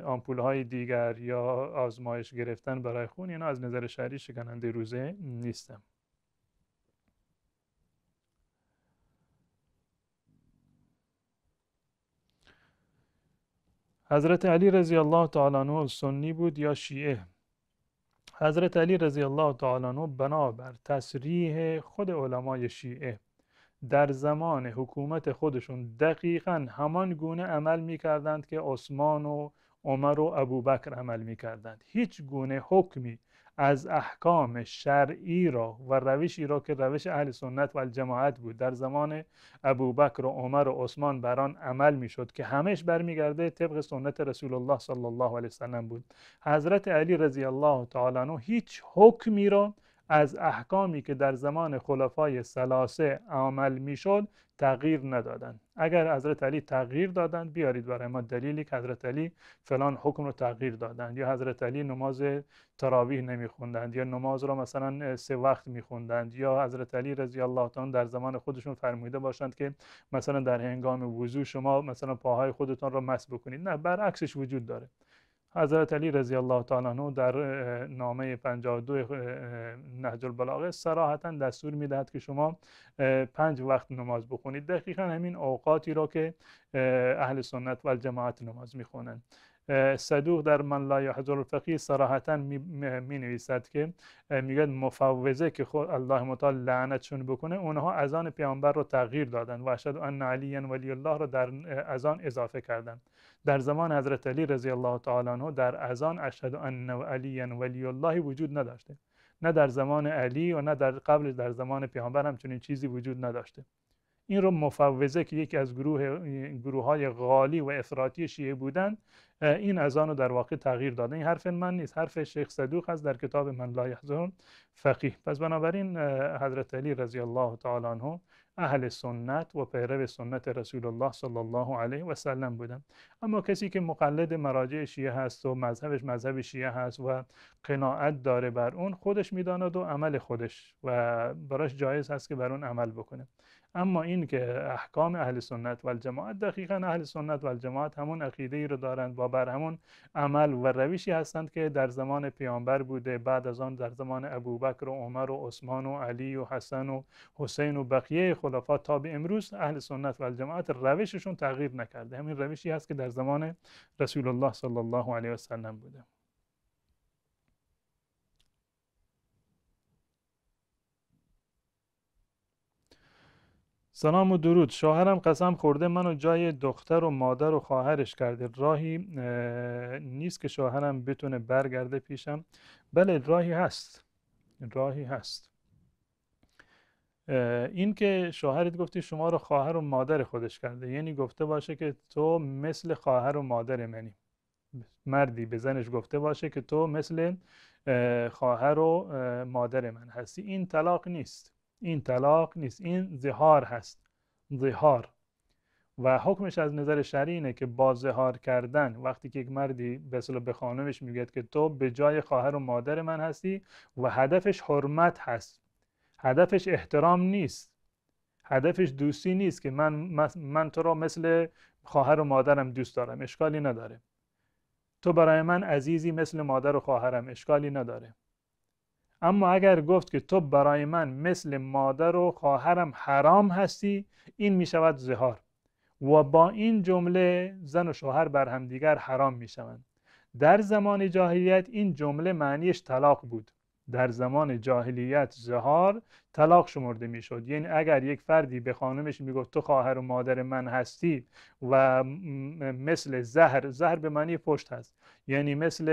S1: آمپول های دیگر یا آزمایش گرفتن برای خون اینا از نظر شهری شکننده روزه نیستم حضرت علی رضی الله تعالی نو سنی بود یا شیعه حضرت علی رضی الله تعالی نو بنا بر تصریح خود علمای شیعه در زمان حکومت خودشون دقیقا همان گونه عمل می کردند که عثمان و عمر و ابوبکر عمل می کردند هیچ گونه حکمی از احکام شرعی را و روشی را که روش اهل سنت و جماعت بود در زمان ابوبکر و عمر و عثمان بر آن عمل میشد که همش برمیگرده طبق سنت رسول الله صلی الله علیه وسلم بود حضرت علی رضی الله تعالی عنه هیچ حکمی را از احکامی که در زمان خلفای سلاسه عمل میشد تغییر ندادند اگر حضرت علی تغییر دادند بیارید برای ما دلیلی که حضرت علی فلان حکم رو تغییر دادند یا حضرت علی نماز تراویح نمیخوندند یا نماز رو مثلا سه وقت میخوندند یا حضرت علی رضی الله تعالی در زمان خودشون فرموده باشند که مثلا در هنگام وضو شما مثلا پاهای خودتان را مس بکنید نه برعکسش وجود داره حضرت علی رضی الله تعالی عنه در نامه 52 نهج البلاغه صراحتا دستور میدهد که شما پنج وقت نماز بخونید دقیقا همین اوقاتی را که اهل سنت و جماعت نماز میخونند صدوق در من لا یحضر الفقی صراحتا می, نویسد که میگه مفوضه که خود الله متعال لعنتشون بکنه اونها اذان پیامبر رو تغییر دادن و اشهد ان علی ولی الله رو در اذان اضافه کردن در زمان حضرت علی رضی الله تعالی عنه در اذان اشهد ان علی ولی الله وجود نداشته نه در زمان علی و نه در قبل در زمان پیامبر هم چیزی وجود نداشته این رو مفوضه که یکی از گروه های غالی و افراطی شیعه بودن این از آن رو در واقع تغییر داده این حرف من نیست حرف شیخ صدوق هست در کتاب من لا یحزن فقیه پس بنابراین حضرت علی رضی الله تعالی عنه اهل سنت و پیرو سنت رسول الله صلی الله علیه و سلم بودن اما کسی که مقلد مراجع شیعه هست و مذهبش مذهب شیعه هست و قناعت داره بر اون خودش میداند و عمل خودش و براش جایز هست که بر اون عمل بکنه اما این که احکام اهل سنت و الجماعت دقیقا اهل سنت و جماعت همون عقیده ای رو دارند و بر همون عمل و روشی هستند که در زمان پیامبر بوده بعد از آن در زمان ابوبکر و عمر و عثمان و علی و حسن و حسین و بقیه خلفا تا به امروز اهل سنت و جماعت روششون تغییر نکرده همین روشی هست که در زمان رسول الله صلی الله علیه و سلم بوده سلام و درود شوهرم قسم خورده منو جای دختر و مادر و خواهرش کرده راهی نیست که شوهرم بتونه برگرده پیشم بله راهی هست راهی هست این که شوهرت گفتی شما رو خواهر و مادر خودش کرده یعنی گفته باشه که تو مثل خواهر و مادر منی مردی به زنش گفته باشه که تو مثل خواهر و مادر من هستی این طلاق نیست این طلاق نیست این زهار هست زهار و حکمش از نظر شرعی اینه که با زهار کردن وقتی که یک مردی به به خانمش میگه که تو به جای خواهر و مادر من هستی و هدفش حرمت هست هدفش احترام نیست هدفش دوستی نیست که من, من تو را مثل خواهر و مادرم دوست دارم اشکالی نداره تو برای من عزیزی مثل مادر و خواهرم اشکالی نداره اما اگر گفت که تو برای من مثل مادر و خواهرم حرام هستی این می شود زهار و با این جمله زن و شوهر بر همدیگر حرام می شوند در زمان جاهلیت این جمله معنیش طلاق بود در زمان جاهلیت زهار طلاق شمرده میشد یعنی اگر یک فردی به خانمش میگفت تو خواهر و مادر من هستی و مثل زهر زهر به معنی پشت هست یعنی مثل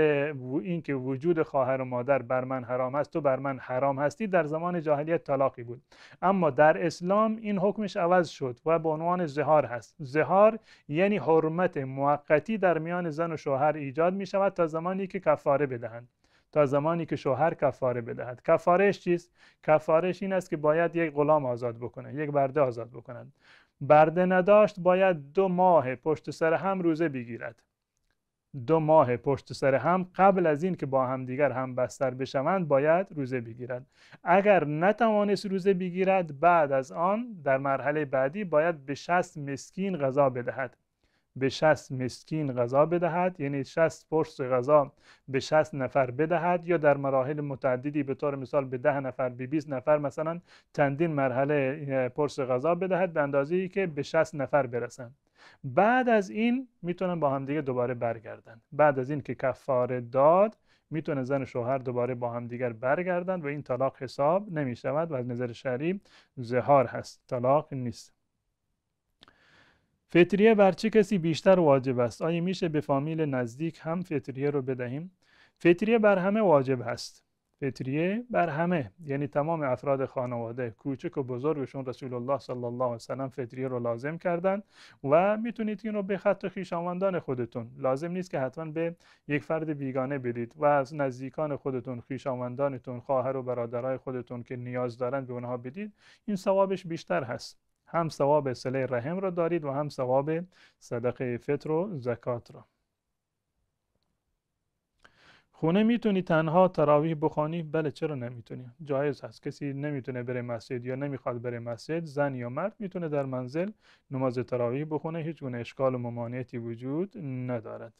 S1: اینکه وجود خواهر و مادر بر من حرام هست تو بر من حرام هستی در زمان جاهلیت طلاقی بود اما در اسلام این حکمش عوض شد و به عنوان زهار هست زهار یعنی حرمت موقتی در میان زن و شوهر ایجاد می شود تا زمانی که کفاره بدهند تا زمانی که شوهر کفاره بدهد کفارش چیست کفارش این است که باید یک غلام آزاد بکنه یک برده آزاد بکنند برده نداشت باید دو ماه پشت سر هم روزه بگیرد دو ماه پشت سر هم قبل از این که با دیگر هم بستر بشوند باید روزه بگیرد اگر نتوانست روزه بگیرد بعد از آن در مرحله بعدی باید به شست مسکین غذا بدهد به شست مسکین غذا بدهد یعنی شست پرس غذا به شست نفر بدهد یا در مراحل متعددی به طور مثال به 10 نفر به 20 نفر مثلا چندین مرحله پرس غذا بدهد به اندازه ای که به شست نفر برسند بعد از این میتونن با همدیگه دوباره برگردن بعد از این که کفاره داد میتونه زن شوهر دوباره با هم دیگر برگردند و این طلاق حساب نمیشود و از نظر شرعی زهار هست طلاق نیست فطریه بر چه کسی بیشتر واجب است آیا میشه به فامیل نزدیک هم فطریه رو بدهیم فطریه بر همه واجب هست فطریه بر همه یعنی تمام افراد خانواده کوچک و بزرگشون رسول الله صلی الله علیه وسلم فطریه رو لازم کردن و میتونید این رو به خط خیشاوندان خودتون لازم نیست که حتما به یک فرد بیگانه بدید و از نزدیکان خودتون خیشاوندانتون خواهر و برادرای خودتون که نیاز دارند به اونها بدید این ثوابش بیشتر هست هم ثواب صله رحم را دارید و هم ثواب صدقه فطر و زکات را خونه میتونی تنها تراویح بخوانی بله چرا نمیتونی جایز هست کسی نمیتونه بره مسجد یا نمیخواد بره مسجد زن یا مرد میتونه در منزل نماز تراویح بخونه هیچ گونه اشکال و ممانعتی وجود ندارد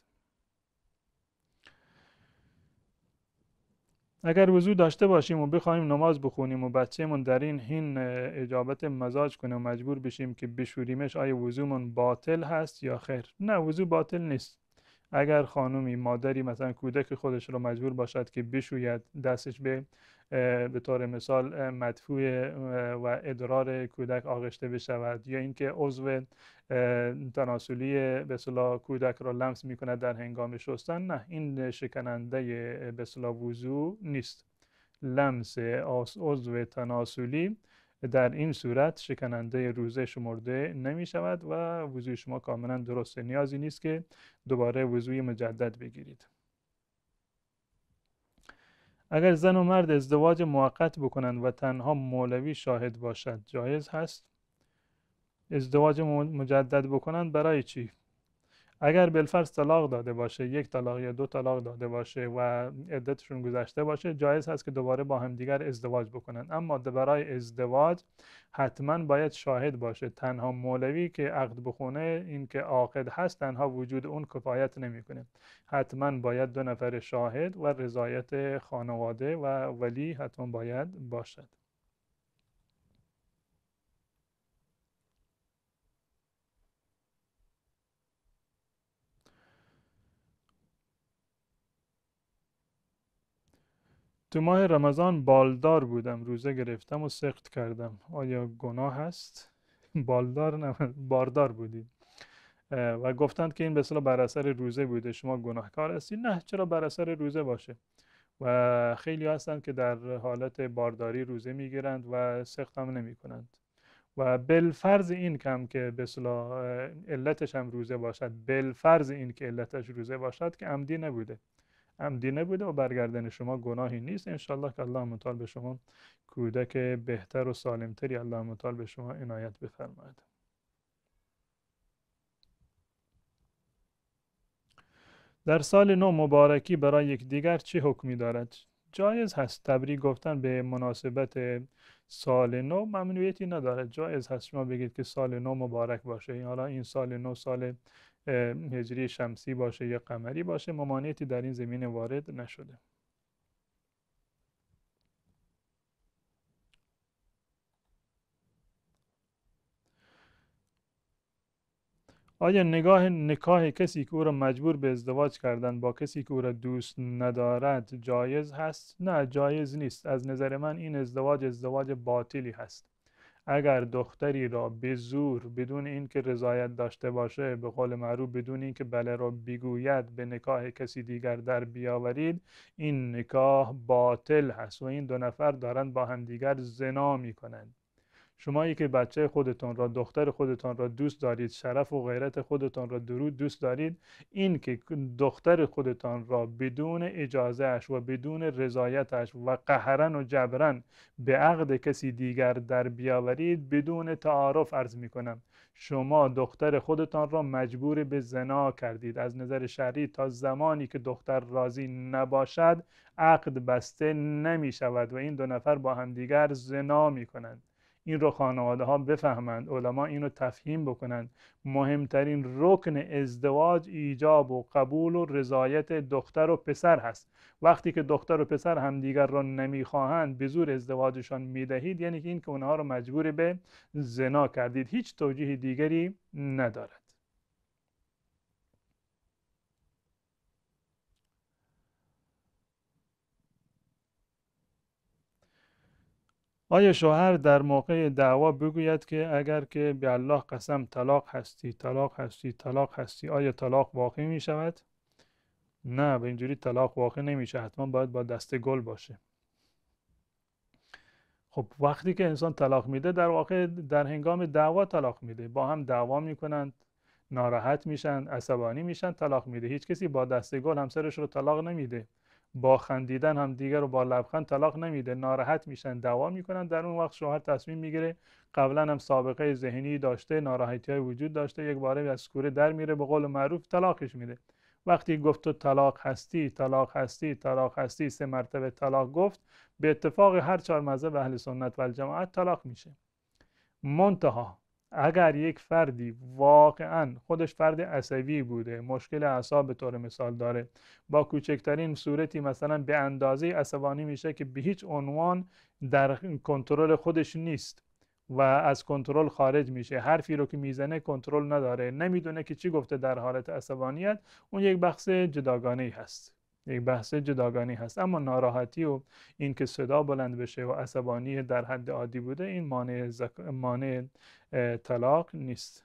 S1: اگر وضوع داشته باشیم و بخوایم نماز بخونیم و بچهمون در این هین اجابت مزاج کنه و مجبور بشیم که بشوریمش آیا وضومون باطل هست یا خیر نه وضوع باطل نیست اگر خانومی مادری مثلا کودک خودش رو مجبور باشد که بشوید دستش به به طور مثال مدفوع و ادرار کودک آغشته بشود یا اینکه عضو تناسلی به کودک را لمس می کند در هنگام شستن نه این شکننده به وضوع نیست لمس عضو تناسلی در این صورت شکننده روزه شمرده نمی شود و وضوع شما کاملا درسته نیازی نیست که دوباره وضوع مجدد بگیرید اگر زن و مرد ازدواج موقت بکنند و تنها مولوی شاهد باشد جایز هست ازدواج مجدد بکنند برای چی اگر بلفرض طلاق داده باشه یک طلاق یا دو طلاق داده باشه و عدتشون گذشته باشه جایز هست که دوباره با همدیگر ازدواج بکنن اما برای ازدواج حتما باید شاهد باشه تنها مولوی که عقد بخونه این که عاقد هست تنها وجود اون کفایت نمیکنه حتما باید دو نفر شاهد و رضایت خانواده و ولی حتما باید باشد تو ماه رمضان بالدار بودم روزه گرفتم و سخت کردم آیا گناه هست؟ بالدار نه باردار بودید و گفتند که این به بر اثر روزه بوده شما گناهکار هستی نه چرا بر اثر روزه باشه و خیلی هستند که در حالت بارداری روزه میگیرند و سخت هم نمی کنند و بلفرض این کم که به علتش هم روزه باشد بلفرض این که علتش روزه باشد که عمدی نبوده دینه بوده و برگردن شما گناهی نیست انشالله که الله مطال به شما کودک بهتر و سالمتری الله مطال به شما عنایت بفرماید در سال نو مبارکی برای دیگر چه حکمی دارد جایز هست تبریک گفتن به مناسبت سال نو ممنوعیتی ندارد جایز هست شما بگید که سال نو مبارک باشه حالا این سال نو سال هجری شمسی باشه یا قمری باشه ممانعتی در این زمین وارد نشده آیا نگاه نکاه کسی که او را مجبور به ازدواج کردن با کسی که او را دوست ندارد جایز هست؟ نه جایز نیست از نظر من این ازدواج ازدواج باطلی هست اگر دختری را به زور بدون اینکه رضایت داشته باشه به قول معروف بدون اینکه بله را بگوید به نکاح کسی دیگر در بیاورید این نکاح باطل هست و این دو نفر دارند با همدیگر زنا می کنند شمایی که بچه خودتان را دختر خودتان را دوست دارید شرف و غیرت خودتان را درود دوست دارید این که دختر خودتان را بدون اش و بدون رضایتش و قهرن و جبرن به عقد کسی دیگر در بیاورید بدون تعارف عرض می کنم شما دختر خودتان را مجبور به زنا کردید از نظر شرعی تا زمانی که دختر راضی نباشد عقد بسته نمی شود و این دو نفر با همدیگر زنا می کنند این رو خانواده ها بفهمند علما این رو تفهیم بکنند مهمترین رکن ازدواج ایجاب و قبول و رضایت دختر و پسر هست وقتی که دختر و پسر همدیگر را نمیخواهند به زور ازدواجشان میدهید یعنی اینکه این که اونها رو مجبور به زنا کردید هیچ توجیه دیگری ندارد آیا شوهر در موقع دعوا بگوید که اگر که به الله قسم طلاق هستی طلاق هستی طلاق هستی آیا طلاق واقع می شود؟ نه به اینجوری طلاق واقع نمیشه حتما باید با دست گل باشه خب وقتی که انسان طلاق میده در واقع در هنگام دعوا طلاق میده با هم دعوا میکنند ناراحت میشن عصبانی میشن طلاق میده هیچ کسی با دست گل همسرش رو طلاق نمیده با خندیدن هم دیگر رو با لبخند طلاق نمیده ناراحت میشن دعوا میکنن در اون وقت شوهر تصمیم میگیره قبلا هم سابقه ذهنی داشته ناراحتی های وجود داشته یک باره از کوره در میره به قول معروف طلاقش میده وقتی گفت تو طلاق هستی طلاق هستی طلاق هستی سه مرتبه طلاق گفت به اتفاق هر چهار مذهب اهل سنت و جماعت طلاق میشه منتها اگر یک فردی واقعا خودش فرد عصبی بوده مشکل اعصاب به طور مثال داره با کوچکترین صورتی مثلا به اندازه عصبانی میشه که به هیچ عنوان در کنترل خودش نیست و از کنترل خارج میشه حرفی رو که میزنه کنترل نداره نمیدونه که چی گفته در حالت عصبانیت اون یک بخش جداگانه ای هست یک بحث جداگانی هست اما ناراحتی و اینکه صدا بلند بشه و عصبانی در حد عادی بوده این مانع, مانع طلاق نیست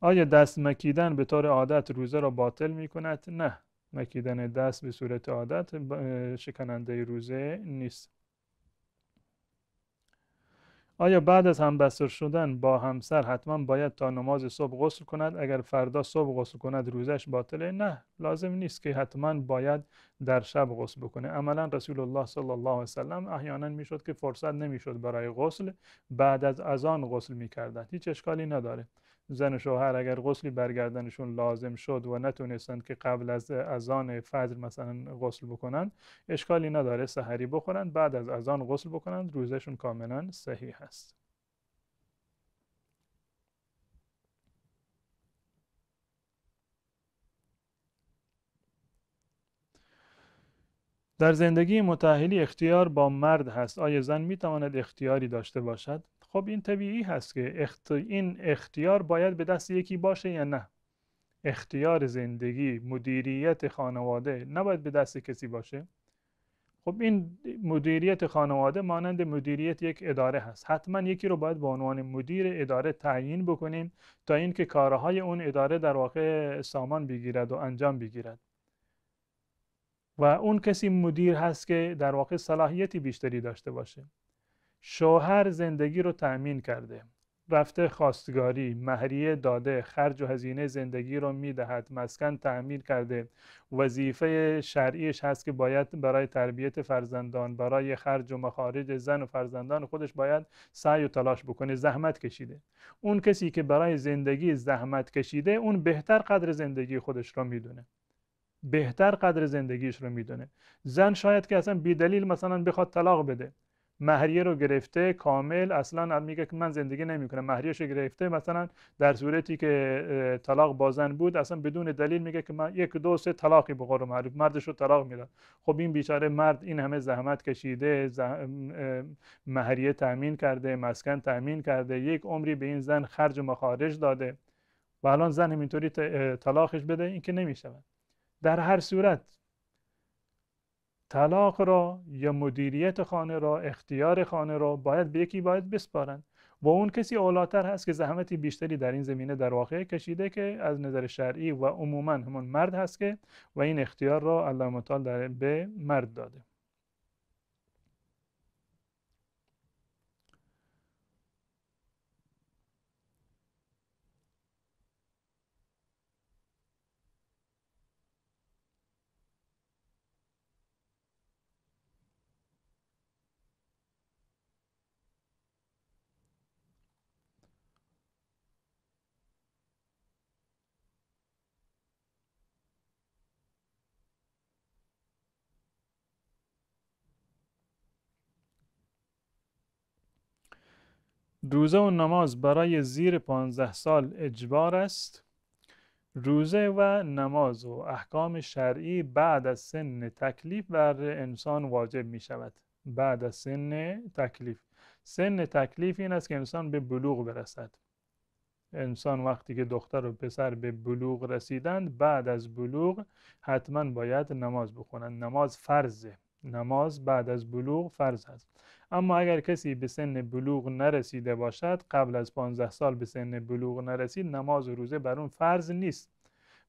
S1: آیا دست مکیدن به طور عادت روزه را باطل می کند؟ نه مکیدن دست به صورت عادت شکننده روزه نیست آیا بعد از همبستر شدن با همسر حتما باید تا نماز صبح غسل کند اگر فردا صبح غسل کند روزش باطله نه لازم نیست که حتما باید در شب غسل بکنه عملا رسول الله صلی الله علیه وسلم احیانا میشد که فرصت نمیشد برای غسل بعد از اذان غسل میکردند هیچ اشکالی نداره زن شوهر اگر غسلی برگردنشون لازم شد و نتونستند که قبل از اذان فجر مثلا غسل بکنن اشکالی نداره سحری بخورن بعد از اذان غسل بکنن روزشون کاملا صحیح هست در زندگی متحلی اختیار با مرد هست آیا زن می تواند اختیاری داشته باشد خب این طبیعی هست که این اختیار باید به دست یکی باشه یا نه اختیار زندگی مدیریت خانواده نباید به دست کسی باشه خب این مدیریت خانواده مانند مدیریت یک اداره هست حتما یکی رو باید به عنوان مدیر اداره تعیین بکنیم تا اینکه کارهای اون اداره در واقع سامان بگیرد و انجام بگیرد و اون کسی مدیر هست که در واقع صلاحیتی بیشتری داشته باشه شوهر زندگی رو تأمین کرده رفته خواستگاری مهریه داده خرج و هزینه زندگی رو میدهد مسکن تعمیر کرده وظیفه شرعیش هست که باید برای تربیت فرزندان برای خرج و مخارج زن و فرزندان خودش باید سعی و تلاش بکنه زحمت کشیده اون کسی که برای زندگی زحمت کشیده اون بهتر قدر زندگی خودش رو میدونه بهتر قدر زندگیش رو میدونه زن شاید که اصلا بیدلیل مثلا بخواد طلاق بده مهریه رو گرفته کامل اصلا میگه که من زندگی نمیکنم مهریهش رو گرفته مثلا در صورتی که طلاق بازن بود اصلا بدون دلیل میگه که من یک دو سه طلاقی به قول معروف مردش رو طلاق میداد خب این بیچاره مرد این همه زحمت کشیده مهریه تامین کرده مسکن تامین کرده یک عمری به این زن خرج و مخارج داده و الان زن همینطوری طلاقش بده این که نمیشود در هر صورت طلاق را یا مدیریت خانه را اختیار خانه را باید به یکی باید بسپارند و اون کسی اولاتر هست که زحمتی بیشتری در این زمینه در واقع کشیده که از نظر شرعی و عموما همون مرد هست که و این اختیار را الله متعال به مرد داده روزه و نماز برای زیر پانزده سال اجبار است روزه و نماز و احکام شرعی بعد از سن تکلیف بر انسان واجب می شود بعد از سن تکلیف سن تکلیف این است که انسان به بلوغ برسد انسان وقتی که دختر و پسر به بلوغ رسیدند بعد از بلوغ حتما باید نماز بخونند نماز فرضه نماز بعد از بلوغ فرض است اما اگر کسی به سن بلوغ نرسیده باشد قبل از 15 سال به سن بلوغ نرسید نماز و روزه بر اون فرض نیست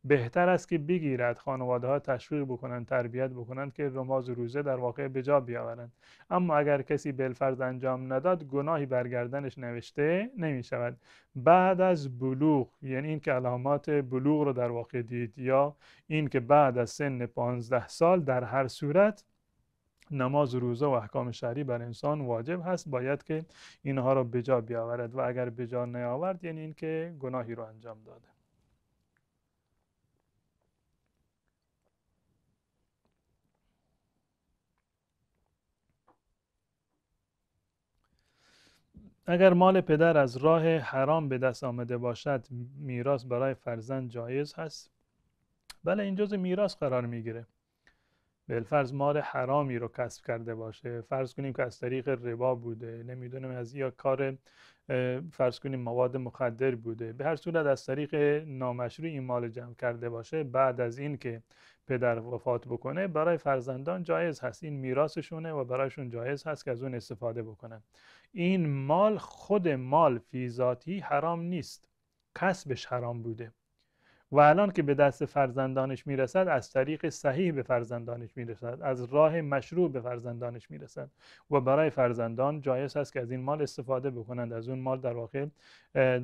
S1: بهتر است که بگیرد خانواده ها تشویق بکنند تربیت بکنند که نماز و روزه در واقع به جا بیاورند اما اگر کسی بالفرض انجام نداد گناهی برگردنش نوشته نمی شود بعد از بلوغ یعنی این که علامات بلوغ رو در واقع دید یا اینکه بعد از سن 15 سال در هر صورت نماز و روزه و احکام شهری بر انسان واجب هست باید که اینها را بجا بیاورد و اگر بجا نیاورد یعنی اینکه گناهی رو انجام داده اگر مال پدر از راه حرام به دست آمده باشد میراث برای فرزند جایز هست بله این جزء میراث قرار میگیره بلفرض مال حرامی رو کسب کرده باشه فرض کنیم که از طریق ربا بوده نمیدونم از یا کار فرض کنیم مواد مخدر بوده به هر صورت از طریق نامشروع این مال جمع کرده باشه بعد از این که پدر وفات بکنه برای فرزندان جایز هست این میراثشونه و برایشون جایز هست که از اون استفاده بکنن این مال خود مال فیزاتی حرام نیست کسبش حرام بوده و الان که به دست فرزندانش میرسد از طریق صحیح به فرزندانش میرسد از راه مشروع به فرزندانش میرسد و برای فرزندان جایز است که از این مال استفاده بکنند از اون مال در واقع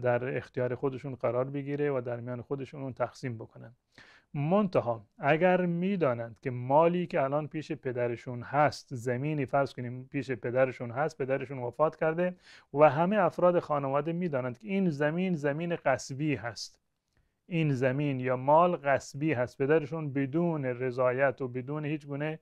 S1: در اختیار خودشون قرار بگیره و در میان خودشون اون تقسیم بکنند منتها اگر میدانند که مالی که الان پیش پدرشون هست زمینی فرض کنیم پیش پدرشون هست پدرشون وفات کرده و همه افراد خانواده میدانند که این زمین زمین قصبی هست این زمین یا مال غصبی هست پدرشون بدون رضایت و بدون هیچ گونه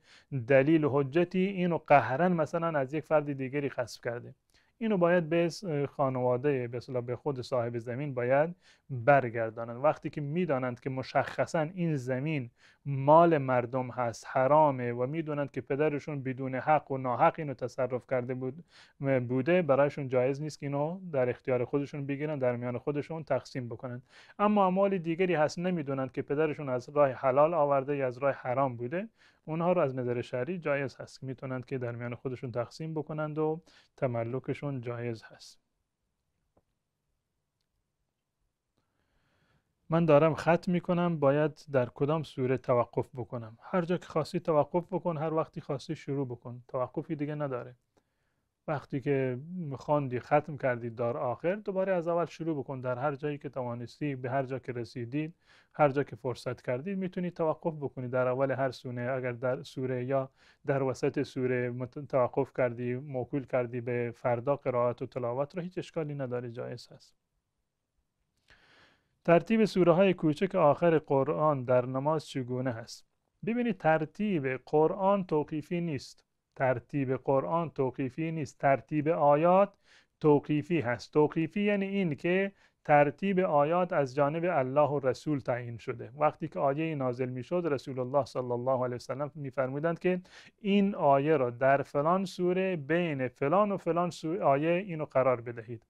S1: دلیل و حجتی اینو قهرن مثلا از یک فرد دیگری غصب کرده اینو باید به خانواده به به خود صاحب زمین باید برگردانند وقتی که میدانند که مشخصا این زمین مال مردم هست حرامه و میدونند که پدرشون بدون حق و ناحق اینو تصرف کرده بود بوده برایشون جایز نیست که اینو در اختیار خودشون بگیرن در میان خودشون تقسیم بکنند اما اموال دیگری هست نمیدونند که پدرشون از راه حلال آورده یا از راه حرام بوده اونها رو از نظر شرعی جایز هست میتونند که در میان خودشون تقسیم بکنند و تملکشون جایز هست من دارم خط میکنم باید در کدام سوره توقف بکنم هر جا که خواستی توقف بکن هر وقتی خواستی شروع بکن توقفی دیگه نداره وقتی که خواندی ختم کردی دار آخر دوباره از اول شروع بکن در هر جایی که توانستی به هر جا که رسیدید هر جا که فرصت کردید میتونی توقف بکنی در اول هر سونه اگر در سوره یا در وسط سوره توقف کردی موکول کردی به فردا قرائت و تلاوت را هیچ اشکالی نداره جایز هست ترتیب سوره های کوچک آخر قرآن در نماز چگونه هست ببینید ترتیب قرآن توقیفی نیست ترتیب قرآن توقیفی نیست ترتیب آیات توقیفی هست توقیفی یعنی این که ترتیب آیات از جانب الله و رسول تعیین شده وقتی که آیه نازل میشد رسول الله صلی الله علیه وسلم فرمودند که این آیه را در فلان سوره بین فلان و فلان سوره آیه اینو قرار بدهید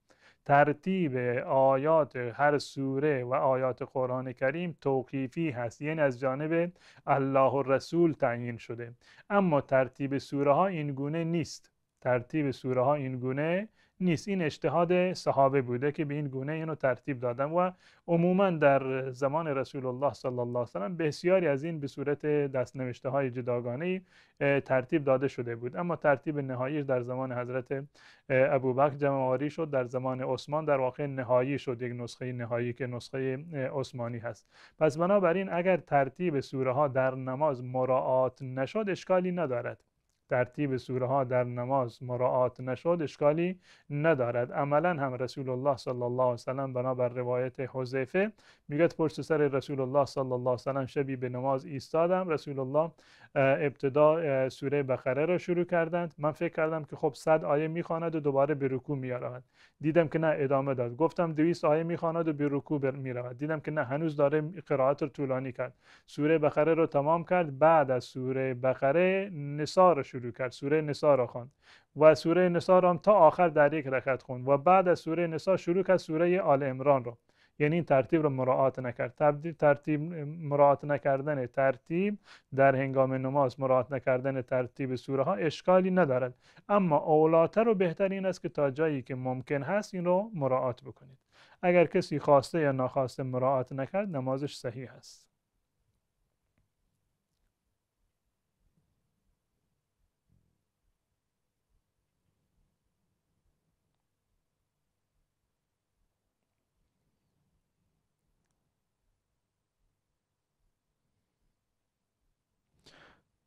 S1: ترتیب آیات هر سوره و آیات قرآن کریم توقیفی هست یعنی از جانب الله و رسول تعیین شده اما ترتیب سوره ها این گونه نیست ترتیب سوره ها این گونه نیست این اجتهاد صحابه بوده که به این گونه اینو ترتیب دادن و عموما در زمان رسول الله صلی الله علیه و بسیاری از این به صورت دست نوشته های جداگانه ترتیب داده شده بود اما ترتیب نهایی در زمان حضرت ابوبکر جمع شد در زمان عثمان در واقع نهایی شد یک نسخه نهایی که نسخه عثمانی هست پس بنابراین اگر ترتیب سوره ها در نماز مراعات نشد اشکالی ندارد ترتیب سوره ها در نماز مراعات نشد اشکالی ندارد عملا هم رسول الله صلی الله علیه و بنا بر روایت حذیفه میگه پشت سر رسول الله صلی الله علیه سلم شبی به نماز ایستادم رسول الله ابتدا سوره بقره را شروع کردند من فکر کردم که خب صد آیه میخواند و دوباره به رکوع میرود دیدم که نه ادامه داد گفتم دویست آیه میخواند و به رکوع میرود دیدم که نه هنوز داره قرائت رو طولانی کرد سوره بقره رو تمام کرد بعد از سوره بقره نسا را شروع کرد سوره نسا را خواند و سوره نسا را هم تا آخر در یک رکعت خوند و بعد از سوره نسا شروع کرد سوره آل عمران را یعنی این ترتیب رو مراعات نکرد ترتیب مراعات نکردن ترتیب در هنگام نماز مراعات نکردن ترتیب سوره ها اشکالی ندارد اما اولاتر و بهترین است که تا جایی که ممکن هست این رو مراعات بکنید اگر کسی خواسته یا ناخواسته مراعات نکرد نمازش صحیح است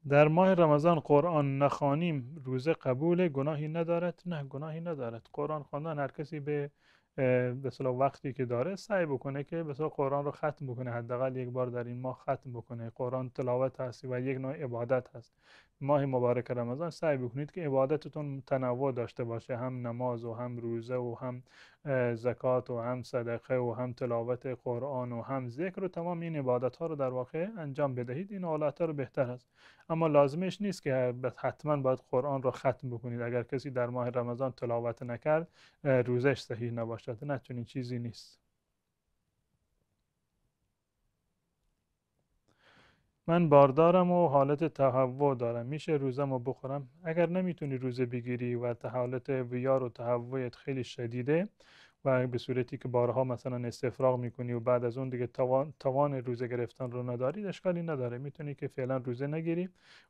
S1: در ماه رمضان قرآن نخوانیم روزه قبول گناهی ندارد نه گناهی ندارد قرآن خواندن هر کسی به به وقتی که داره سعی بکنه که به قرآن رو ختم بکنه حداقل یک بار در این ماه ختم بکنه قرآن تلاوت هست و یک نوع عبادت هست ماه مبارک رمضان سعی بکنید که عبادتتون تنوع داشته باشه هم نماز و هم روزه و هم زکات و هم صدقه و هم تلاوت قرآن و هم ذکر و تمام این عبادت ها رو در واقع انجام بدهید این حالت رو بهتر است اما لازمش نیست که حتما باید قرآن رو ختم بکنید اگر کسی در ماه رمضان تلاوت نکرد روزش صحیح نباشه باشد چیزی نیست من باردارم و حالت تهوع دارم میشه روزم رو بخورم اگر نمیتونی روزه بگیری و حالت ویار و تهوعت خیلی شدیده و به صورتی که بارها مثلا استفراغ میکنی و بعد از اون دیگه توان, توان روزه گرفتن رو نداری اشکالی نداره میتونی که فعلا روزه نگیری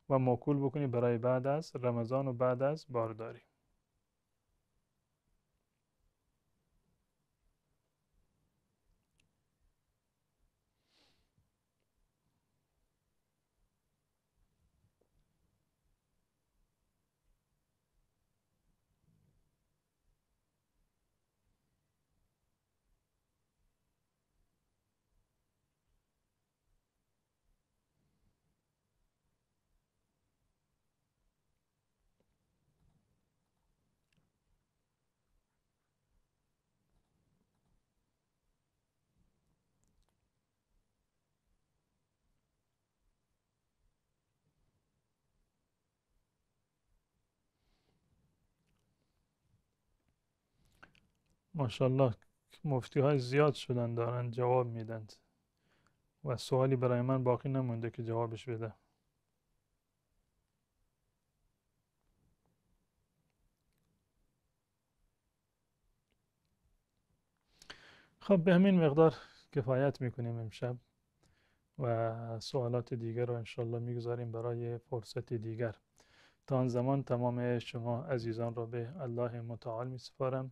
S1: و موکول بکنی برای بعد از رمضان و بعد از بارداری ماشاءالله مفتی های زیاد شدن دارن جواب میدند و سوالی برای من باقی نمونده که جوابش بده خب به همین مقدار کفایت میکنیم امشب و سوالات دیگر رو انشالله میگذاریم برای فرصت دیگر تا آن زمان تمام شما عزیزان را به الله متعال میسپارم